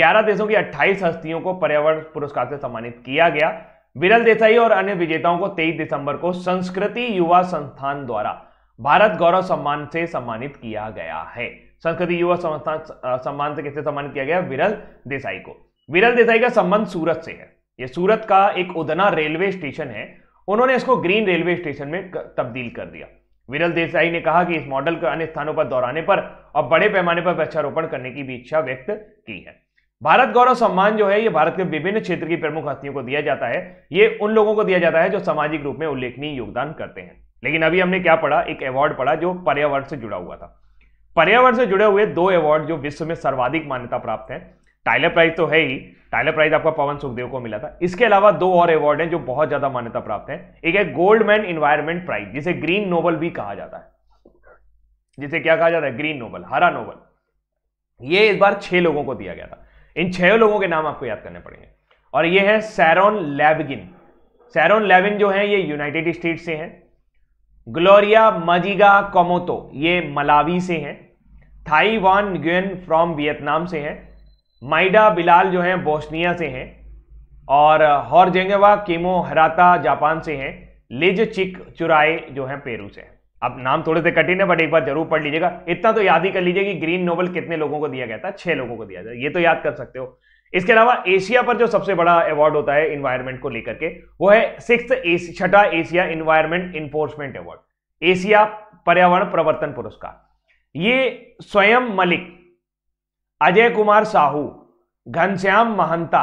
ग्यारह देशों की 28 हस्तियों को पर्यावरण पुरस्कार से सम्मानित किया गया विरल देसाई और अन्य विजेताओं को 23 दिसंबर को संस्कृति युवा संस्थान द्वारा भारत गौरव सम्मान से सम्मानित किया गया है संस्कृति युवा संस्थान सम्मान से किससे सम्मानित किया गया विरल देसाई को विरल देसाई का संबंध सूरत से है ये सूरत का एक उदना रेलवे स्टेशन है उन्होंने इसको ग्रीन रेलवे स्टेशन में तब्दील कर दिया विरल देसाई ने कहा कि इस मॉडल को अन्य स्थानों पर दोहराने पर और बड़े पैमाने पर वृक्षारोपण करने की भी इच्छा व्यक्त की है भारत गौरव सम्मान जो है ये भारत के विभिन्न क्षेत्र की प्रमुख हस्तियों को दिया जाता है ये उन लोगों को दिया जाता है जो सामाजिक रूप में उल्लेखनीय योगदान करते हैं लेकिन अभी हमने क्या पढ़ा एक अवार्ड पढ़ा जो पर्यावरण से जुड़ा हुआ था पर्यावरण से जुड़े हुए दो अवार्ड जो विश्व में सर्वाधिक मान्यता प्राप्त है टाइलर प्राइज तो है ही टाइलर प्राइज आपका पवन सुखदेव को मिला था इसके अलावा दो और अवार्ड हैं जो बहुत ज्यादा मान्यता प्राप्त हैं एक है गोल्डमैन इन्वायरमेंट प्राइज जिसे ग्रीन नोबल भी कहा जाता है जिसे क्या कहा जाता है ग्रीन नोबल हरा नोबल ये इस बार छह लोगों को दिया गया था इन छह लोगों के नाम आपको याद करने पड़ेंगे और ये है सैरोन लेवगिन सैरोन लेविन जो है ये यूनाइटेड स्टेट से है ग्लोरिया मजिगा कोमोतो ये मलावी से हैं थाईवान ग्यन फ्रॉम वियतनाम से हैं माइडा बिलाल जो हैं बोस्निया से हैं और हॉर जेंगेवा हराता जापान से हैं लिज चिक चुराए जो हैं पेरू से अब नाम थोड़े से कठिन है बट एक बार जरूर पढ़ लीजिएगा इतना तो याद ही कर लीजिए कि ग्रीन नोबल कितने लोगों को दिया गया था छह लोगों को दिया जाए ये तो याद कर सकते हो इसके अलावा एशिया पर जो सबसे बड़ा अवार्ड होता है इन्वायरमेंट को लेकर के वो है सिक्स छठा Asia environment enforcement award Asia पर्यावरण प्रवर्तन पुरस्कार ये स्वयं मलिक अजय कुमार साहू घनश्याम महंता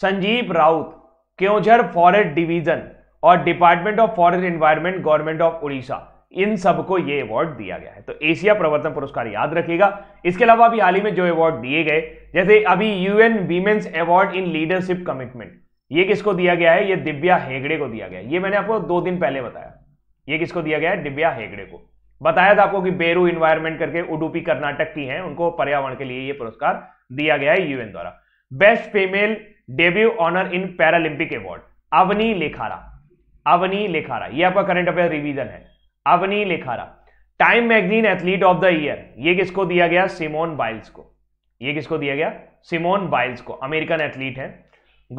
संजीव राउत क्योंझर फॉरेस्ट डिवीजन और department of forest environment government of Orissa इन सबको ये अवार्ड दिया गया है तो एशिया प्रवर्तन पुरस्कार याद रखिएगा इसके अलावा अभी हाल ही में जो अवार्ड दिए गए जैसे अभी UN women's award in leadership commitment ये किसको दिया गया है ये दिव्या हेगड़े को दिया गया है ये मैंने आपको दो दिन पहले बताया ये किसको दिया गया है दिव्या हेगड़े को बताया था आपको कि बेरू इन्वायरमेंट करके उडुपी कर्नाटक की हैं उनको पर्यावरण के लिए ये पुरस्कार दिया गया है यूएन द्वारा best female debut honour in Paralympic award Avani Lekhara Avani Lekhara ये आपका करंट अफेयर रिविजन है Avani Lekhara Time magazine athlete of the year ये किसको दिया गया सिमोन बाइल्स को ये किसको दिया गया सिमोन बाइल्स को अमेरिकन एथलीट है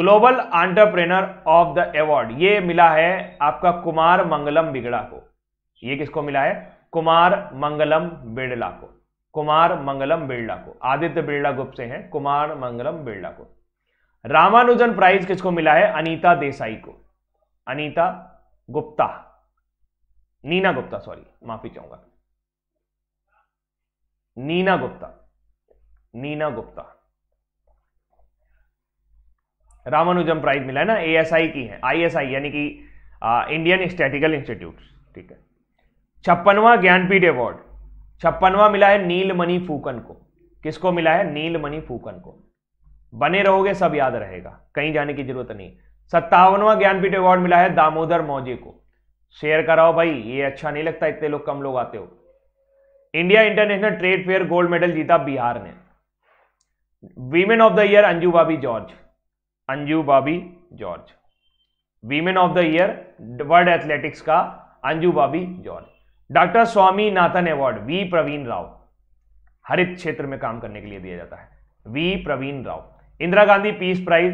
global entrepreneur of the award ये मिला है आपका कुमार मंगलम बिगड़ा को ये किसको मिला है कुमार मंगलम बिड़ला को कुमार मंगलम बिड़ला को आदित्य बिड़ला गुप्त से हैं कुमार मंगलम बिड़ला को रामानुजन प्राइज किसको मिला है अनीता देसाई को अनीता गुप्ता नीना गुप्ता सॉरी माफी चाहूंगा नीना गुप्ता नीना गुप्ता रामानुजम प्राइज मिला है ना एएसआई की है आईएसआई यानी कि इंडियन स्टैटिकल इंस्टीट्यूट ठीक है छप्पनवा ज्ञानपीठ अवार्ड छप्पनवा मिला है नीलमणि फूकन को किसको मिला है नीलमणि फूकन को बने रहोगे सब याद रहेगा कहीं जाने की जरूरत नहीं सत्तावनवा ज्ञानपीठ अवार्ड मिला है दामोदर मौजे को शेयर कराओ भाई ये अच्छा नहीं लगता इतने लोग कम लोग आते हो India international trade fair gold medal जीता बिहार ने women of the year Anju Bobby George Anju Bobby George women of the year world athletics का अंजू बाबी जॉर्ज डॉक्टर नाथन अवार्ड वी प्रवीण राव हरित क्षेत्र में काम करने के लिए दिया जाता है वी प्रवीण राव इंदिरा गांधी पीस प्राइज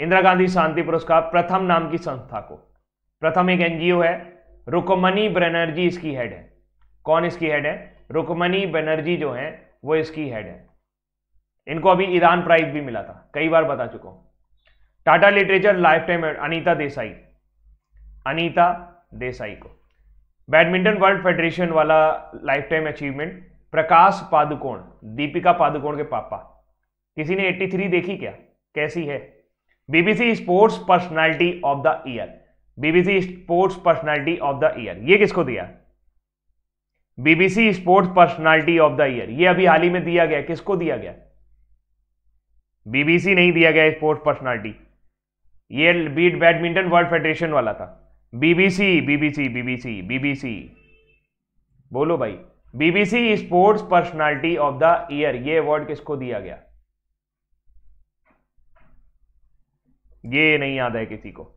इंदिरा गांधी शांति पुरस्कार प्रथम नाम की संस्था को प्रथम एक एनजीओ है रुकमणी बनर्जी इसकी हेड है कौन इसकी हेड है रुकमणी बनर्जी जो है वो इसकी हेड है इनको अभी ईरान प्राइज भी मिला था कई बार बता चुका हूं Tata literature lifetime Anita Desai Anita Desai को बैडमिंटन वर्ल्ड फेडरेशन वाला lifetime achievement Prakash Padukone Deepika Padukone के पापा किसी ने 83 देखी क्या कैसी है BBC sports personality of the year BBC sports personality of the year ये किसको दिया BBC sports personality of the year ये अभी हाल ही में दिया गया किसको दिया गया बीबीसी नहीं दिया गया स्पोर्ट्स पर्सनालिटी ये बीट बैडमिंटन वर्ल्ड फेडरेशन वाला था बीबीसी बीबीसी बीबीसी बीबीसी बोलो भाई BBC sports personality of the year ये अवार्ड किसको दिया गया ये नहीं याद है किसी को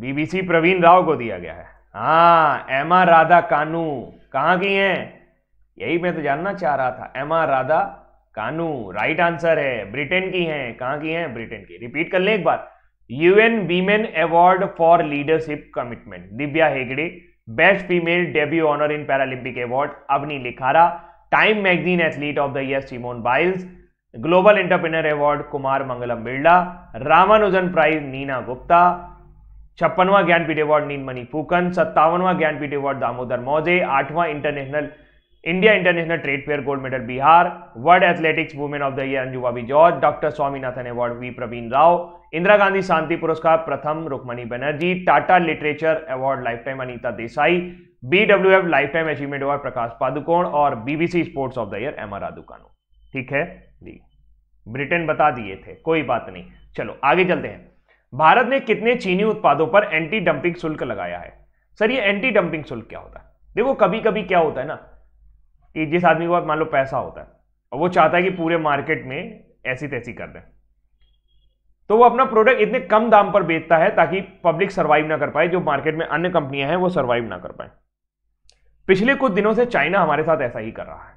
बीबीसी प्रवीण राव को दिया गया है हाँ एमा राधा कानू कहाँ की हैं यही मैं तो जानना चाह रहा था Emma Raducanu right answer है ब्रिटेन की हैं कहाँ की हैं ब्रिटेन की रिपीट कर लें एक बार UN women award for leadership commitment Divya Hegde best female debut honour in Paralympic award Avani Lekhara time magazine athlete of the year Simone Biles global entrepreneur award Kumar Mangalam Birla Ramanujan prize Neena Gupta छप्पनवा ज्ञानपीठ अवार्ड नीलमणि फूकन सत्तावनवा ज्ञानपीठ अवार्ड दामोदर मौजे आठवां international India international trade fair gold medal Bihar world athletics women of the year Anju Bobby George doctor Swaminathan award V Praveen Rao Indira Gandhi शांति पुरस्कार Pratham Rukmini Banerjee Tata literature award lifetime Anita Desai BWF lifetime achievement award Prakash Padukone और BBC sports of the year Emma Raducanu ठीक है जी Britain बता दिए थे कोई बात नहीं चलो आगे चलते हैं भारत ने कितने चीनी उत्पादों पर एंटी डंपिंग शुल्क लगाया है सर ये एंटी डंपिंग शुल्क क्या होता है देखो कभी कभी क्या होता है ना कि जिस आदमी के पास मान लो पैसा होता है और वो चाहता है कि पूरे मार्केट में ऐसी तैसी कर दें तो वो अपना प्रोडक्ट इतने कम दाम पर बेचता है ताकि पब्लिक सर्वाइव ना कर पाए जो मार्केट में अन्य कंपनियां हैं वो सर्वाइव ना कर पाए पिछले कुछ दिनों से चाइना हमारे साथ ऐसा ही कर रहा है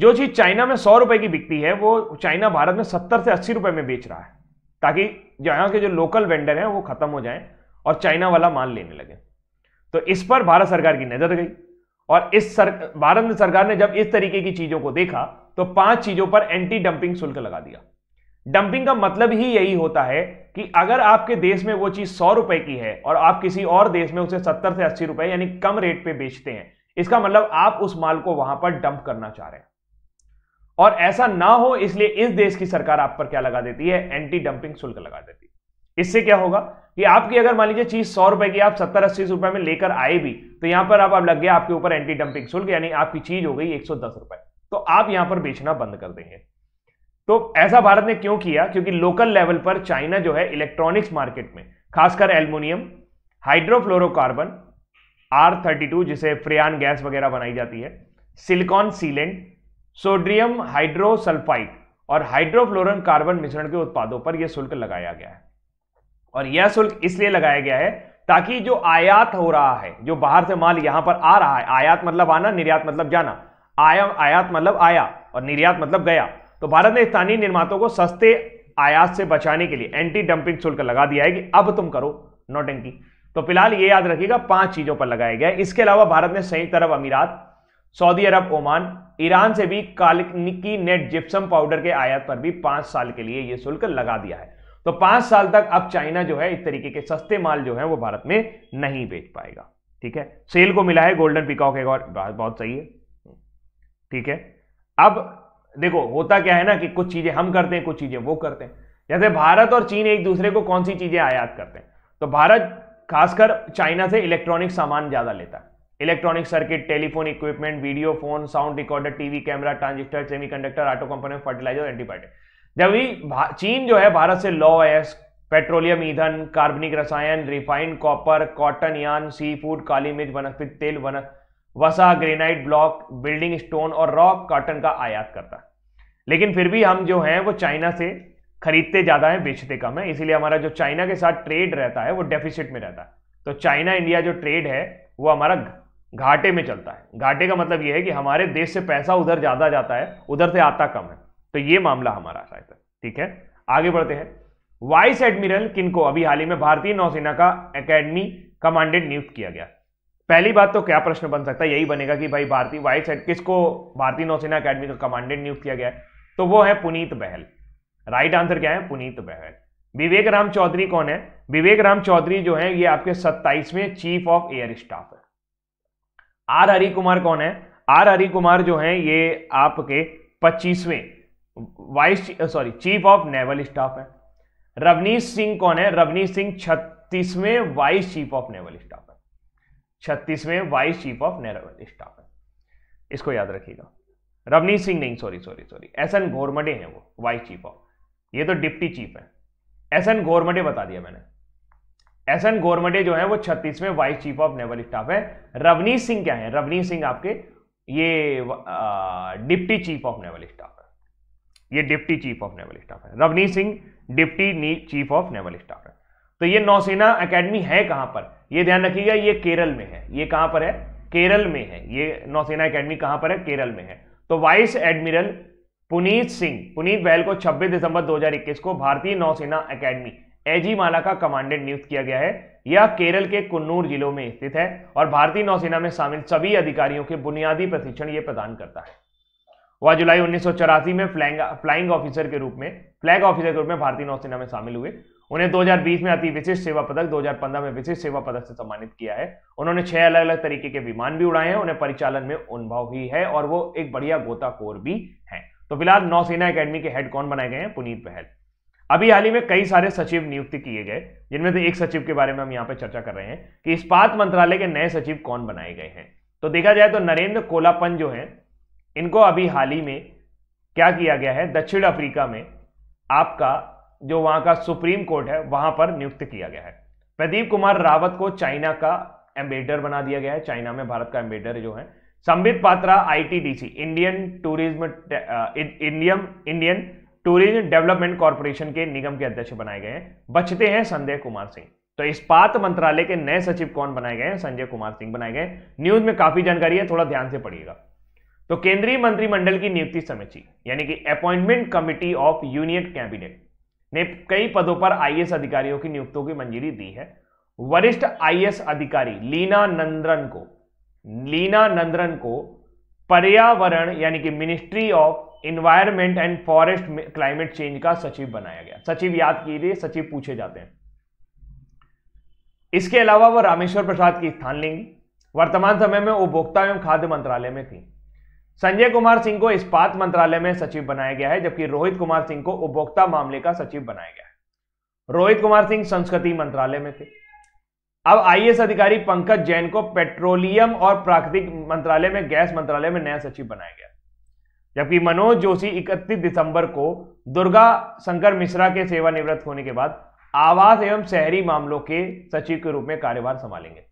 जो चीज चाइना में सौ रुपए की बिकती है वो चाइना भारत में सत्तर से अस्सी रुपए में बेच रहा है ताकि यहाँ के जो लोकल वेंडर हैं वो खत्म हो जाएं और चाइना वाला माल लेने लगे तो इस पर भारत सरकार की नजर गई और इस सर भारत सरकार ने जब इस तरीके की चीजों को देखा तो पांच चीजों पर एंटी डंपिंग शुल्क लगा दिया डंपिंग का मतलब ही यही होता है कि अगर आपके देश में वो चीज सौ रुपए की है और आप किसी और देश में उसे सत्तर से अस्सी रुपए यानी कम रेट पे बेचते हैं इसका मतलब आप उस माल को वहां पर डंप करना चाह रहे हैं और ऐसा ना हो इसलिए इस देश की सरकार आप पर क्या लगा देती है एंटी डंपिंग शुल्क लगा देती है इससे क्या होगा कि आपकी अगर मान लीजिए चीज सौ रुपए की आप सत्तर अस्सी रुपए में लेकर आए भी तो यहां पर आप, आप लग गया आपके ऊपर एंटी डंपिंग शुल्क यानी आपकी चीज हो गई एक सौ दस रुपए तो आप यहां पर बेचना बंद कर देंगे तो ऐसा भारत ने क्यों किया क्योंकि लोकल लेवल पर चाइना जो है इलेक्ट्रॉनिक्स मार्केट में खासकर aluminium hydrofluorocarbon R thirty two जिसे फ्रियान गैस वगैरह बनाई जाती है सिलिकॉन सीलेंट सोडियम हाइड्रोसल्फाइड और हाइड्रोफ्लोरन कार्बन मिश्रण के उत्पादों पर यह शुल्क लगाया गया है और यह शुल्क इसलिए लगाया गया है ताकि जो आयात हो रहा है जो बाहर से माल यहां पर आ रहा है आयात मतलब आना निर्यात मतलब जाना आया आयात मतलब आया और निर्यात मतलब गया तो भारत ने स्थानीय निर्माताओं को सस्ते आयात से बचाने के लिए एंटी डंपिंग शुल्क लगा दिया है कि अब तुम करो एंकी तो फिलहाल ये याद रखिएगा पांच चीजों पर लगाया गया है इसके अलावा भारत ने संयुक्त अरब अमीरात सऊदी अरब ओमान ईरान से भी कालिनिकी नेट जिप्सम पाउडर के आयात पर भी पांच साल के लिए यह शुल्क लगा दिया है तो पांच साल तक अब चाइना जो है इस तरीके के सस्ते माल जो है वो भारत में नहीं बेच पाएगा ठीक है सेल को मिला है गोल्डन पिकॉक एक और बहुत सही है ठीक है अब देखो होता क्या है ना कि कुछ चीजें हम करते हैं कुछ चीजें वो करते हैं जैसे भारत और चीन एक दूसरे को कौन सी चीजें आयात करते हैं तो भारत खासकर चाइना से इलेक्ट्रॉनिक सामान ज्यादा लेता है electronic circuit telephone equipment video phone sound recorder TV camera transistor semiconductor auto component fertilizer antibiotic जब भी चीन जो है भारत से लॉ एस पेट्रोलियम ईंधन कार्बनिक रसायन refined copper cotton yarn sea food काली मिर्च वनस्पति तेल वन वसा ग्रेनाइट ब्लॉक बिल्डिंग स्टोन और रॉक कॉटन का आयात करता लेकिन फिर भी हम जो हैं वो चाइना से खरीदते ज़्यादा हैं बेचते कम है इसीलिए हमारा जो चाइना के साथ ट्रेड रहता है वो डेफिसिट में रहता है तो चाइना इंडिया जो ट्रेड है वो हमारा घाटे में चलता है घाटे का मतलब यह है कि हमारे देश से पैसा उधर ज़्यादा जाता है उधर से आता कम है तो यह मामला हमारा शायद ठीक है आगे बढ़ते हैं वाइस एडमिरल किनको अभी हाल ही में भारतीय नौसेना का एकेडमी कमांडेंट नियुक्त किया गया पहली बात तो क्या प्रश्न बन सकता है यही बनेगा कि भाई भारतीय वाइस एड किसको भारतीय नौसेना अकेडमी का कमांडेंट नियुक्त किया गया है तो वो है पुनीत बहल राइट आंसर क्या है पुनीत बहल विवेक राम चौधरी कौन है विवेक राम चौधरी जो है ये आपके सत्ताईसवें चीफ ऑफ एयर स्टाफ है आर हरि कुमार कौन है आर हरि कुमार जो है ये आपके पच्चीसवें vice sorry chief of naval staff है रवनीत सिंह कौन है रवनीत सिंह छत्तीसवें vice chief of naval staff है छत्तीसवें vice chief of naval staff है इसको याद रखिएगा रवनीत सिंह नहीं sorry sorry sorry S N Ghormade हैं वो वाइस चीफ ऑफ ये तो डिप्टी चीफ है एस एन घोरमडे बता दिया मैंने एस एन गोरमटे जो है वो छत्तीसवें vice chief of naval staff है रवनीत सिंह क्या है रवनीत सिंह आपके ये deputy chief of naval staff है ये deputy chief of naval staff है Ravneet Singh deputy chief of naval staff है तो ये नौसेना एकेडमी है कहां पर ये ध्यान रखिएगा ये केरल में है ये कहां पर है केरल में है ये नौसेना एकेडमी कहां पर है केरल में है तो वाइस एडमिरल पुनीत सिंह पुनीत बैल को 26 दिसंबर 2021 को भारतीय नौसेना एकेडमी एजीमाला का कमांडेंट नियुक्त किया गया है यह केरल के कुन्नूर जिलों में स्थित है और भारतीय नौसेना में शामिल सभी अधिकारियों के बुनियादी प्रशिक्षण यह प्रदान करता है वह जुलाई उन्नीस में फ्लैंग फ्लाइंग ऑफिसर के रूप में फ्लैग ऑफिसर के रूप में भारतीय नौसेना में शामिल हुए उन्हें 2020 में अति विशिष्ट सेवा पदक 2015 में विशिष्ट सेवा पदक से सम्मानित किया है उन्होंने छह अलग अलग तरीके के विमान भी उड़ाए हैं उन्हें परिचालन में अनुभव भी है और वो एक बढ़िया गोताखोर भी है तो फिलहाल नौसेना अकेडमी के हेड कौन बनाए गए हैं पुनीत बहल अभी हाल ही में कई सारे सचिव नियुक्त किए गए जिनमें से एक सचिव के बारे में हम यहां पर चर्चा कर रहे हैं कि इस्पात मंत्रालय के नए सचिव कौन बनाए गए हैं तो देखा जाए तो नरेंद्र कोलापन जो है इनको अभी हाल ही में क्या किया गया है दक्षिण अफ्रीका में आपका जो वहां का सुप्रीम कोर्ट है वहां पर नियुक्त किया गया है प्रदीप कुमार रावत को चाइना का एम्बेडर बना दिया गया है चाइना में भारत का एम्बेडर जो है Sambit Patra ITDC Indian tourism Indian Indian tourism development corporation के निगम के अध्यक्ष बनाए गए हैं बचते हैं संजय कुमार सिंह तो इस्पात मंत्रालय के नए सचिव कौन बनाए गए हैं संजय कुमार सिंह बनाए गए न्यूज में काफी जानकारी है थोड़ा ध्यान से पढ़िएगा तो केंद्रीय मंत्रिमंडल की नियुक्ति समिति यानी कि appointment committee of union cabinet ने कई पदों पर आईएएस अधिकारियों की नियुक्तों की मंजूरी दी है वरिष्ठ आईएएस अधिकारी लीना नंद्रन को लीना नंद्रन को पर्यावरण यानी कि ministry of environment and forest climate change का सचिव बनाया गया सचिव याद कीजिए सचिव पूछे जाते हैं इसके अलावा वह रामेश्वर प्रसाद की स्थान लेंगी वर्तमान समय में उपभोक्ता एवं खाद्य मंत्रालय में थी संजय कुमार सिंह को इस्पात मंत्रालय में सचिव बनाया गया है जबकि रोहित कुमार सिंह को उपभोक्ता मामले का सचिव बनाया गया है रोहित कुमार सिंह संस्कृति मंत्रालय में थे अब आईएएस अधिकारी पंकज जैन को पेट्रोलियम और प्राकृतिक मंत्रालय में गैस मंत्रालय में नया सचिव बनाया गया जबकि मनोज जोशी 31 दिसंबर को दुर्गा शंकर मिश्रा के सेवानिवृत्त होने के बाद आवास एवं शहरी मामलों के सचिव के रूप में कार्यभार संभालेंगे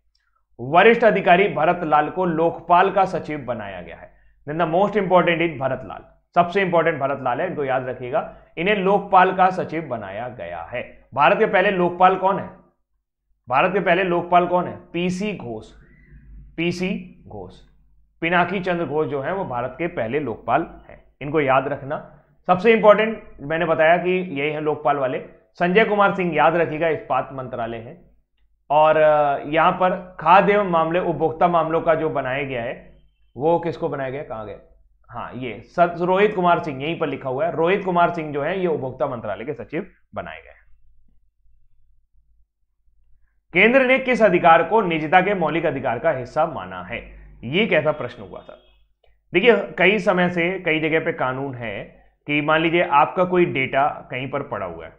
वरिष्ठ अधिकारी भरत लाल को लोकपाल का सचिव बनाया गया है then the most important is Bharat Lal सबसे इंपॉर्टेंट भरत लाल है इनको याद रखिएगा इन्हें लोकपाल का सचिव बनाया गया है भारत के पहले लोकपाल कौन है भारत के पहले लोकपाल कौन है पीसी घोष पीसी घोष पिनाकी चंद्र घोष जो है वो भारत के पहले लोकपाल हैं इनको याद रखना सबसे इंपॉर्टेंट मैंने बताया कि यही है लोकपाल वाले संजय कुमार सिंह याद रखिएगा इस्पात मंत्रालय है और यहां पर खाद्य एवं मामले उपभोक्ता मामलों का जो बनाया गया है वो किसको बनाया गया कहाँ गया हाँ ये सत रोहित कुमार सिंह यहीं पर लिखा हुआ है रोहित कुमार सिंह जो है ये उपभोक्ता मंत्रालय के सचिव बनाए गए केंद्र ने किस अधिकार को निजता के मौलिक अधिकार का हिस्सा माना है ये कैसा प्रश्न हुआ था देखिए कई समय से कई जगह पे कानून है कि मान लीजिए आपका कोई डेटा कहीं पर पड़ा हुआ है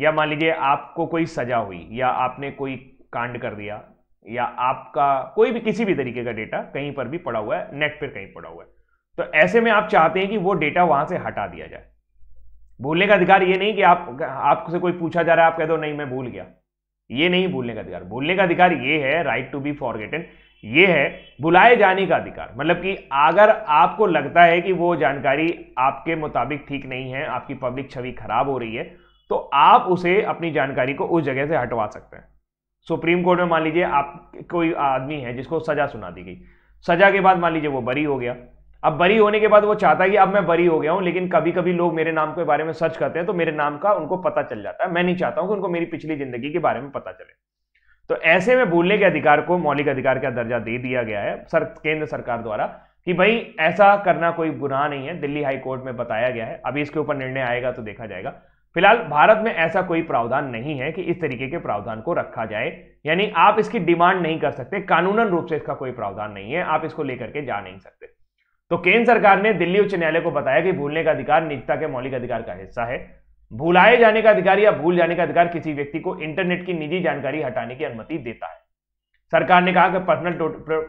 या मान लीजिए आपको कोई सजा हुई या आपने कोई कांड कर दिया या आपका कोई भी किसी भी तरीके का डेटा कहीं पर भी पड़ा हुआ है नेट पर कहीं पड़ा हुआ है तो ऐसे में आप चाहते हैं कि वो डेटा वहां से हटा दिया जाए भूलने का अधिकार ये नहीं कि आप आपसे कोई पूछा जा रहा है आप कह दो नहीं मैं भूल गया ये नहीं भूलने का अधिकार भूलने का अधिकार ये है राइट टू बी फॉरगेटेड ये है बुलाए जाने का अधिकार मतलब कि अगर आपको लगता है कि वो जानकारी आपके मुताबिक ठीक नहीं है आपकी पब्लिक छवि खराब हो रही है तो आप उसे अपनी जानकारी को उस जगह से हटवा सकते हैं सुप्रीम कोर्ट में मान लीजिए आप कोई आदमी है जिसको सजा सुना दी गई सजा के बाद मान लीजिए वो बरी हो गया अब बरी होने के बाद वो चाहता है कि अब मैं बरी हो गया हूं लेकिन कभी कभी लोग मेरे नाम के बारे में सर्च करते हैं तो मेरे नाम का उनको पता चल जाता है मैं नहीं चाहता हूं कि उनको मेरी पिछली जिंदगी के बारे में पता चले तो ऐसे में बोलने के अधिकार को मौलिक अधिकार का दर्जा दे दिया गया है सर केंद्र सरकार द्वारा कि भाई ऐसा करना कोई गुनाह नहीं है दिल्ली हाई कोर्ट में बताया गया है अभी इसके ऊपर निर्णय आएगा तो देखा जाएगा फिलहाल भारत में ऐसा कोई प्रावधान नहीं है कि इस तरीके के प्रावधान को रखा जाए यानी आप इसकी डिमांड नहीं कर सकते कानूनन रूप से इसका कोई प्रावधान नहीं है आप इसको लेकर के जा नहीं सकते तो केंद्र सरकार ने दिल्ली उच्च न्यायालय को बताया कि भूलने का अधिकार निजता के मौलिक अधिकार का हिस्सा है भुलाए जाने का अधिकार या भूल जाने का अधिकार किसी व्यक्ति को इंटरनेट की निजी जानकारी हटाने की अनुमति देता है सरकार ने कहा कि पर्सनल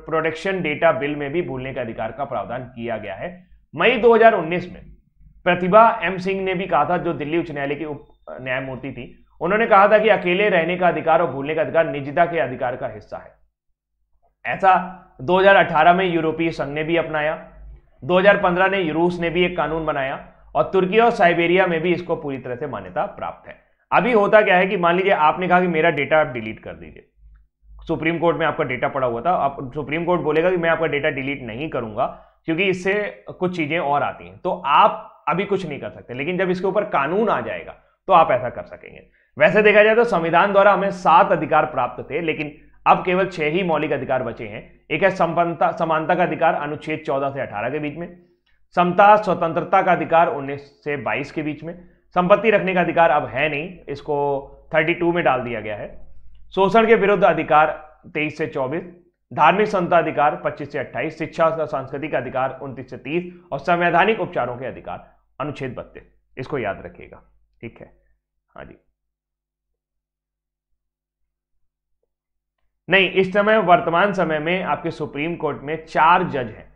प्रोटेक्शन डेटा बिल में भी भूलने के अधिकार का प्रावधान किया गया है मई 2019 में प्रतिभा एम सिंह ने भी कहा था जो दिल्ली उच्च न्यायालय की उप न्यायमूर्ति थी उन्होंने कहा था कि अकेले रहने का अधिकार और भूलने का अधिकार निजता के अधिकार का हिस्सा है ऐसा 2018 में यूरोपीय संघ ने भी अपनाया 2015 ने रूस ने भी एक कानून बनाया और तुर्की और साइबेरिया में भी इसको पूरी तरह से मान्यता प्राप्त है अभी होता क्या है कि मान लीजिए आपने कहा कि मेरा डेटा आप डिलीट कर दीजिए सुप्रीम कोर्ट में आपका डेटा पड़ा हुआ था आप सुप्रीम कोर्ट बोलेगा कि मैं आपका डेटा डिलीट नहीं करूंगा क्योंकि इससे कुछ चीजें और आती हैं तो आप अभी कुछ नहीं कर सकते लेकिन जब इसके ऊपर कानून आ जाएगा तो आप ऐसा कर सकेंगे वैसे देखा जाए तो संविधान द्वारा हमें सात अधिकार प्राप्त थे लेकिन अब केवल छह ही मौलिक अधिकार बचे हैं एक है समानता का अधिकार अनुच्छेद चौदह से अठारह के बीच में समता स्वतंत्रता का अधिकार 19 से 22 के बीच में संपत्ति रखने का अधिकार अब है नहीं इसको 32 में डाल दिया गया है शोषण के विरुद्ध अधिकार 23 से 24 धार्मिक संता अधिकार 25 से 28 शिक्षा और सांस्कृतिक अधिकार 29 से 30 और संवैधानिक उपचारों के अधिकार अनुच्छेद बत्तीस इसको याद रखिएगा ठीक है हाँ जी नहीं इस समय वर्तमान समय में आपके सुप्रीम कोर्ट में चार जज हैं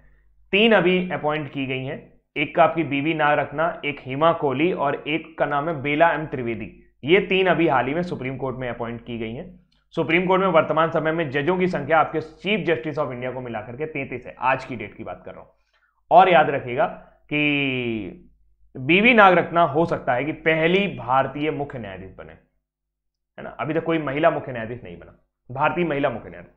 तीन अभी अपॉइंट की गई हैं एक का आपकी बीवी ना रखना एक हेमा कोहली और एक का नाम है बेला एम त्रिवेदी ये तीन अभी हाल ही में सुप्रीम कोर्ट में अपॉइंट की गई हैं सुप्रीम कोर्ट में वर्तमान समय में जजों की संख्या आपके चीफ जस्टिस ऑफ इंडिया को मिलाकर के तैंतीस है आज की डेट की बात कर रहा हूं और याद रखिएगा कि बीवी नाग हो सकता है कि पहली भारतीय मुख्य न्यायाधीश बने है ना अभी तक कोई महिला मुख्य न्यायाधीश नहीं बना भारतीय महिला मुख्य न्यायाधीश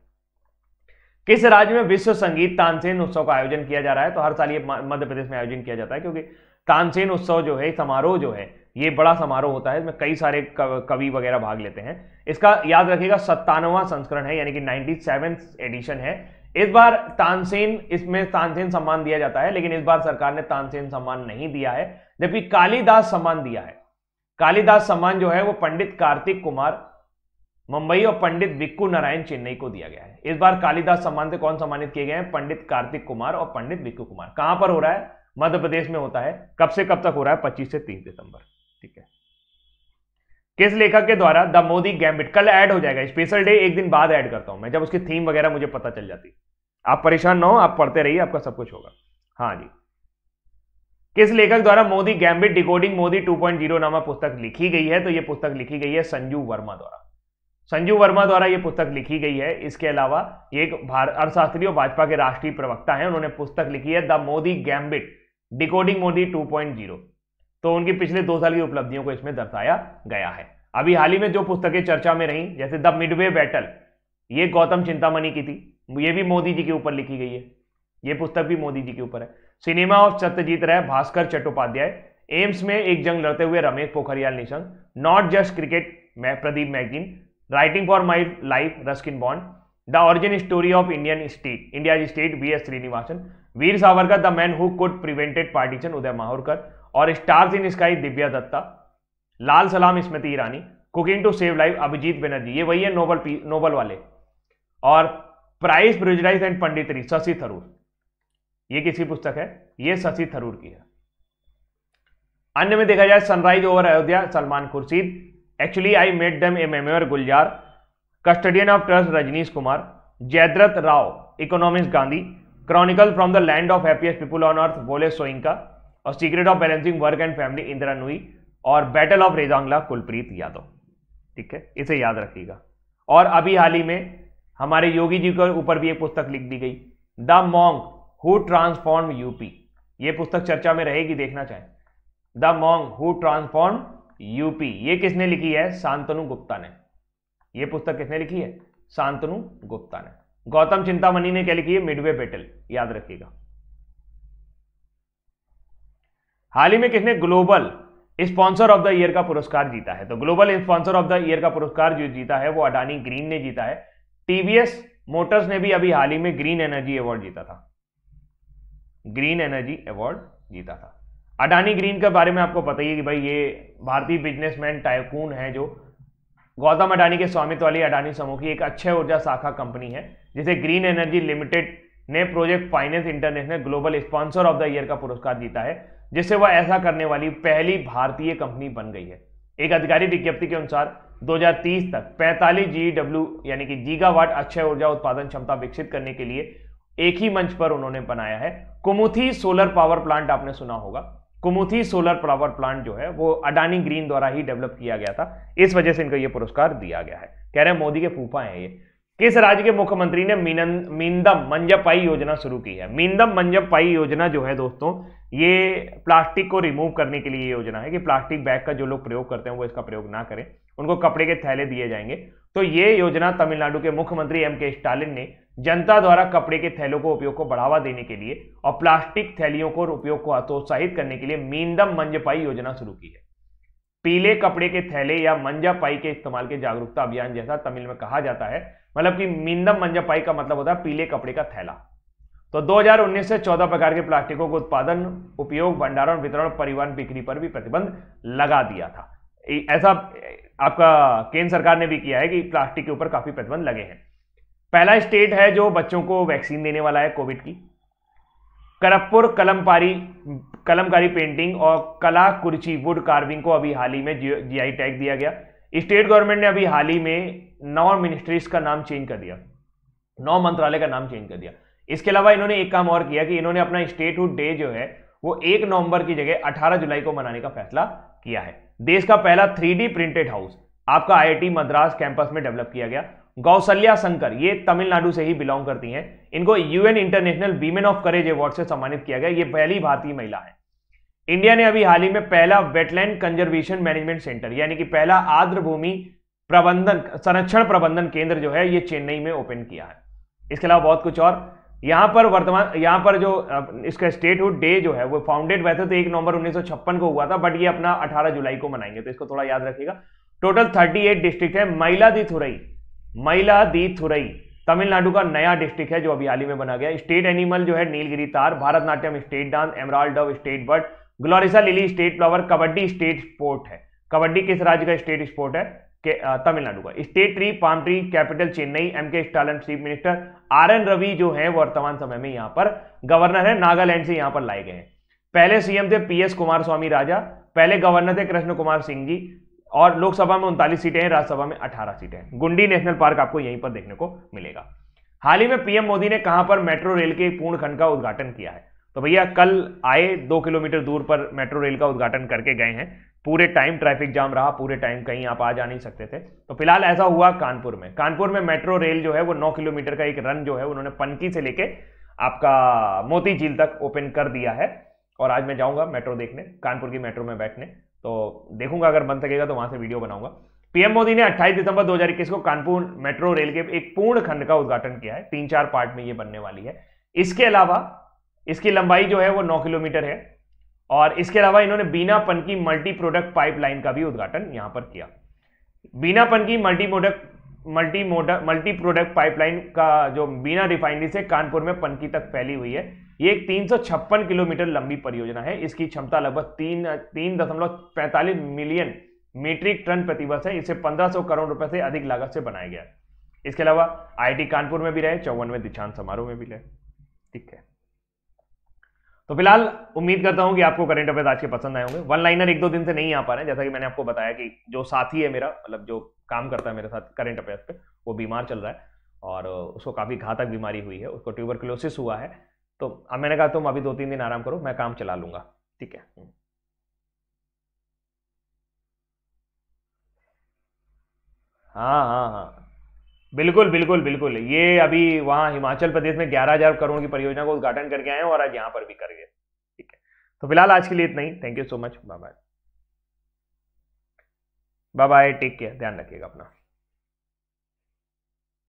किस राज्य में विश्व संगीत तानसेन उत्सव का आयोजन किया जा रहा है तो हर साल ये मध्य प्रदेश में आयोजन किया जाता है क्योंकि तानसेन उत्सव जो है समारोह जो है ये बड़ा समारोह होता है इसमें कई सारे कवि वगैरह भाग लेते हैं इसका याद रखिएगा सत्तानवा संस्करण है यानी कि नाइनटी एडिशन है इस बार तानसेन इसमें तानसेन सम्मान दिया जाता है लेकिन इस बार सरकार ने तानसेन सम्मान नहीं दिया है जबकि कालिदास सम्मान दिया है कालिदास सम्मान जो है वो पंडित कार्तिक कुमार मुंबई और पंडित विक्कू नारायण चेन्नई को दिया गया है इस बार कालिदास सम्मान से कौन सम्मानित किए गए हैं पंडित कार्तिक कुमार और पंडित विक्कू कुमार कहां पर हो रहा है मध्य प्रदेश में होता है कब से कब तक हो रहा है पच्चीस से तीस दिसंबर ठीक है किस लेखक के द्वारा द मोदी गैम्बिट कल ऐड हो जाएगा स्पेशल डे एक दिन बाद ऐड करता हूं मैं जब उसकी थीम वगैरह मुझे पता चल जाती आप परेशान ना हो आप पढ़ते रहिए आपका सब कुछ होगा हाँ जी किस लेखक द्वारा मोदी गैम्बिट डिकोडिंग मोदी 2.0 नामा पुस्तक लिखी गई है तो यह पुस्तक लिखी गई है संजू वर्मा द्वारा संजू वर्मा द्वारा ये पुस्तक लिखी गई है इसके अलावा ये एक अर्थशास्त्री और भाजपा के राष्ट्रीय प्रवक्ता हैं उन्होंने पुस्तक लिखी है the Modi gambit decoding Modi 2.0 तो उनकी पिछले दो साल की उपलब्धियों को इसमें दर्शाया गया है अभी हाल ही में जो पुस्तकें चर्चा में रहीं जैसे द मिडवे बैटल ये गौतम चिंतामणि की थी ये भी मोदी जी के ऊपर लिखी गई है ये पुस्तक भी मोदी जी के ऊपर है सिनेमा ऑफ सत्यजीत राय भास्कर चट्टोपाध्याय एम्स में एक जंग लड़ते हुए Ramesh Pokhriyal Nishank not just cricket मैं Pradeep Magazine writing for my life Ruskin Bond the origin story of Indian state India state B S Srinivasan Veer Savarkar the man who could prevented partition Uday Mahurkar और stars in sky Divya Dutta Lal Salaam Smriti Irani cooking to save life Abhijit Banerjee ये वही है नोबल नोबल वाले और pride prejudice and punditry Shashi Tharoor ये किसी पुस्तक है ये शशि थरूर की है अन्य में देखा जाए sunrise over Ayodhya Salman Khurshid actually I met them a memoir Gulzar custodian of trust Rajnish Kumar Jayadrath Rao economic Gandhi chronicle from the land of happiest people on earth Wole Soyinka और secret of balancing work and family Indira Nooyi और बैटल ऑफ रेजांगला कुलप्रीत यादव ठीक है इसे याद रखिएगा और अभी हाल ही में हमारे योगी जी के ऊपर भी एक पुस्तक लिख दी गई the monk who transform UP ये पुस्तक चर्चा में रहेगी देखना चाहें the monk who transform UP ये किसने लिखी है शांतनु गुप्ता ने ये पुस्तक किसने लिखी है शांतनु गुप्ता ने गौतम चिंतामणि ने क्या लिखी है मिडवे बेटल याद रखिएगा हाल ही में किसने global sponsor of the year का पुरस्कार जीता है तो global sponsor of the year का पुरस्कार जो जीता है वो अडानी ग्रीन ने जीता है टीवीएस मोटर्स ने भी अभी हाल ही में ग्रीन एनर्जी अवार्ड जीता था ग्रीन एनर्जी अवार्ड जीता था अडानी ग्रीन के बारे में आपको पता ही है कि भाई ये भारतीय बिजनेसमैन टाइकून है जो गौतम अडानी के स्वामित्व वाली अडानी समूह की एक अच्छे ऊर्जा शाखा कंपनी है जिसे ग्रीन एनर्जी लिमिटेड ने project finance international global sponsor of the year का पुरस्कार जीता है जिससे वह ऐसा करने वाली पहली भारतीय कंपनी बन गई है एक अधिकारी विज्ञप्ति के अनुसार 2030 तक 45 डब्ल्यू e यानी कि जीगावाट अक्षय ऊर्जा उत्पादन क्षमता विकसित करने के लिए एक ही मंच पर उन्होंने बनाया है कुमुथी सोलर पावर प्लांट आपने सुना होगा कुमुथी सोलर पावर प्लांट जो है वो अडानी ग्रीन द्वारा ही डेवलप किया गया था इस वजह से इनको ये पुरस्कार दिया गया है कह रहे हैं मोदी के फूफा हैं ये किस राज्य के मुख्यमंत्री ने मीनदम मंजपाई योजना शुरू की है मीनदम मंजपाई योजना जो है दोस्तों ये प्लास्टिक को रिमूव करने के लिए योजना है कि प्लास्टिक बैग का जो लोग प्रयोग करते हैं वो इसका प्रयोग ना करें उनको कपड़े के थैले दिए जाएंगे तो ये योजना तमिलनाडु के मुख्यमंत्री एम के स्टालिन ने जनता द्वारा कपड़े के थैलों को उपयोग को बढ़ावा देने के लिए और प्लास्टिक थैलियों को उपयोग को हतोत्साहित करने के लिए मींदम मंजपाई योजना शुरू की है पीले कपड़े के थैले या मंजापाई के इस्तेमाल के जागरूकता अभियान जैसा तमिल में कहा जाता है मतलब कि मींदम मंजापाई का मतलब होता है पीले कपड़े का थैला तो 2019 से 14 प्रकार के प्लास्टिकों को उत्पादन उपयोग भंडारण वितरण परिवहन बिक्री पर भी प्रतिबंध लगा दिया था ऐसा आपका केंद्र सरकार ने भी किया है कि प्लास्टिक के ऊपर काफी प्रतिबंध लगे हैं पहला स्टेट है जो बच्चों को वैक्सीन देने वाला है कोविड की करपुर कलमपारी कलमकारी पेंटिंग और कला कुर्ची वुड कार्विंग को अभी हाल ही में जीआई टैग दिया गया स्टेट गवर्नमेंट ने अभी हाल ही में नौ मिनिस्ट्रीज का नाम चेंज कर दिया नौ मंत्रालय का नाम चेंज कर दिया इसके अलावा इन्होंने एक काम और किया कि इन्होंने अपना स्टेट हुड डे जो है वो एक नवंबर की जगह अठारह जुलाई को मनाने का फैसला किया है देश का पहला थ्री प्रिंटेड हाउस आपका आई मद्रास कैंपस में डेवलप किया गया गौसल्या शंकर ये तमिलनाडु से ही बिलोंग करती हैं इनको UN international women of courage award से सम्मानित किया गया ये पहली भारतीय महिला है इंडिया ने अभी हाल ही में पहला वेटलैंड कंजर्वेशन मैनेजमेंट सेंटर यानी कि पहला आर्द्र भूमि प्रबंधन संरक्षण प्रबंधन केंद्र जो है ये चेन्नई में ओपन किया है इसके अलावा बहुत कुछ और यहां पर वर्तमान यहां पर जो इसका स्टेटहुड डे जो है वो फाउंडेड वैसे तो एक नवंबर उन्नीस को हुआ था बट ये अपना 18 जुलाई को मनाएंगे तो इसको थोड़ा याद रखिएगा टोटल 38 डिस्ट्रिक्ट है मयिलादीथुरई मयिलादीथुरई तमिलनाडु का नया डिस्ट्रिक्ट है जो अभी हाल ही में बना गया स्टेट एनिमल जो है Nilgiri tahr Bharatanatyam state dance emerald dove state bird gloriosa lily state flower kabaddi state sport है कबड्डी किस राज्य का स्टेट स्पोर्ट है तमिलनाडु का state tree palm tree capital Chennai M K Stalin chief minister R N Ravi जो है वर्तमान समय में यहां पर गवर्नर है नागालैंड से यहां पर लाए गए हैं पहले सीएम थे पीएस कुमार स्वामी राजा पहले गवर्नर थे कृष्ण कुमार सिंह जी और लोकसभा में उनतालीस सीटें हैं राज्यसभा में अठारह सीटें हैं गुंडी नेशनल पार्क आपको यहीं पर देखने को मिलेगा हाल ही में पीएम मोदी ने कहां पर मेट्रो रेल के पूर्ण खंड का उद्घाटन किया है तो भैया कल आए दो किलोमीटर दूर पर मेट्रो रेल का उद्घाटन करके गए हैं पूरे टाइम ट्रैफिक जाम रहा पूरे टाइम कहीं आप आ जा नहीं सकते थे तो फिलहाल ऐसा हुआ कानपुर में कानपुर में मेट्रो रेल जो है वो नौ किलोमीटर का एक रन जो है उन्होंने पनकी से लेके आपका मोती झील तक ओपन कर दिया है और आज मैं जाऊंगा मेट्रो देखने कानपुर की मेट्रो में बैठने तो देखूंगा अगर बन सकेगा तो वहां से वीडियो बनाऊंगा पीएम मोदी ने 28 दिसंबर 2021 को कानपुर मेट्रो रेल के एक पूर्ण खंड का उद्घाटन किया है तीन चार पार्ट में ये बनने वाली है इसके अलावा इसकी लंबाई जो है वो नौ किलोमीटर है और इसके अलावा इन्होंने बीनापन की मल्टी प्रोडक्ट पाइपलाइन का भी उद्घाटन यहां पर किया बीनापन की मल्टी प्रोडक्ट मल्टी मोडक मल्टी प्रोडक्ट पाइपलाइन का जो बीना रिफाइनरी से कानपुर में पनकी तक फैली हुई है ये एक तीन किलोमीटर लंबी परियोजना है इसकी क्षमता लगभग तीन तीन दशमलव पैंतालीस मिलियन मीट्रिक टन प्रतिवर्ष है इसे 1500 करोड़ रुपए से अधिक लागत से बनाया गया इसके अलावा आईटी कानपुर में भी रहे चौवनवे दीक्षांत समारोह में भी रहे ठीक है तो फिलहाल उम्मीद करता हूं कि आपको करंट अफेयर आज के पसंद आए होंगे वन लाइनर एक दो दिन से नहीं आ पा रहे जैसा कि मैंने आपको बताया कि जो साथी है मेरा मतलब जो काम करता है मेरे साथ करंट अफेयर पे वो बीमार चल रहा है और उसको काफ़ी घातक बीमारी हुई है उसको ट्यूबरक्लोसिस हुआ है तो मैंने कहा तुम अभी दो तीन दिन आराम करो मैं काम चला लूंगा ठीक है हम्म। हाँ हाँ हाँ बिल्कुल बिल्कुल बिल्कुल ये अभी वहां हिमाचल प्रदेश में ग्यारह हजार करोड़ की परियोजना को उद्घाटन करके आए और आज यहां पर भी कर गए ठीक है तो फिलहाल आज के लिए इतना ही thank you so much bye bye bye bye take care ध्यान रखिएगा अपना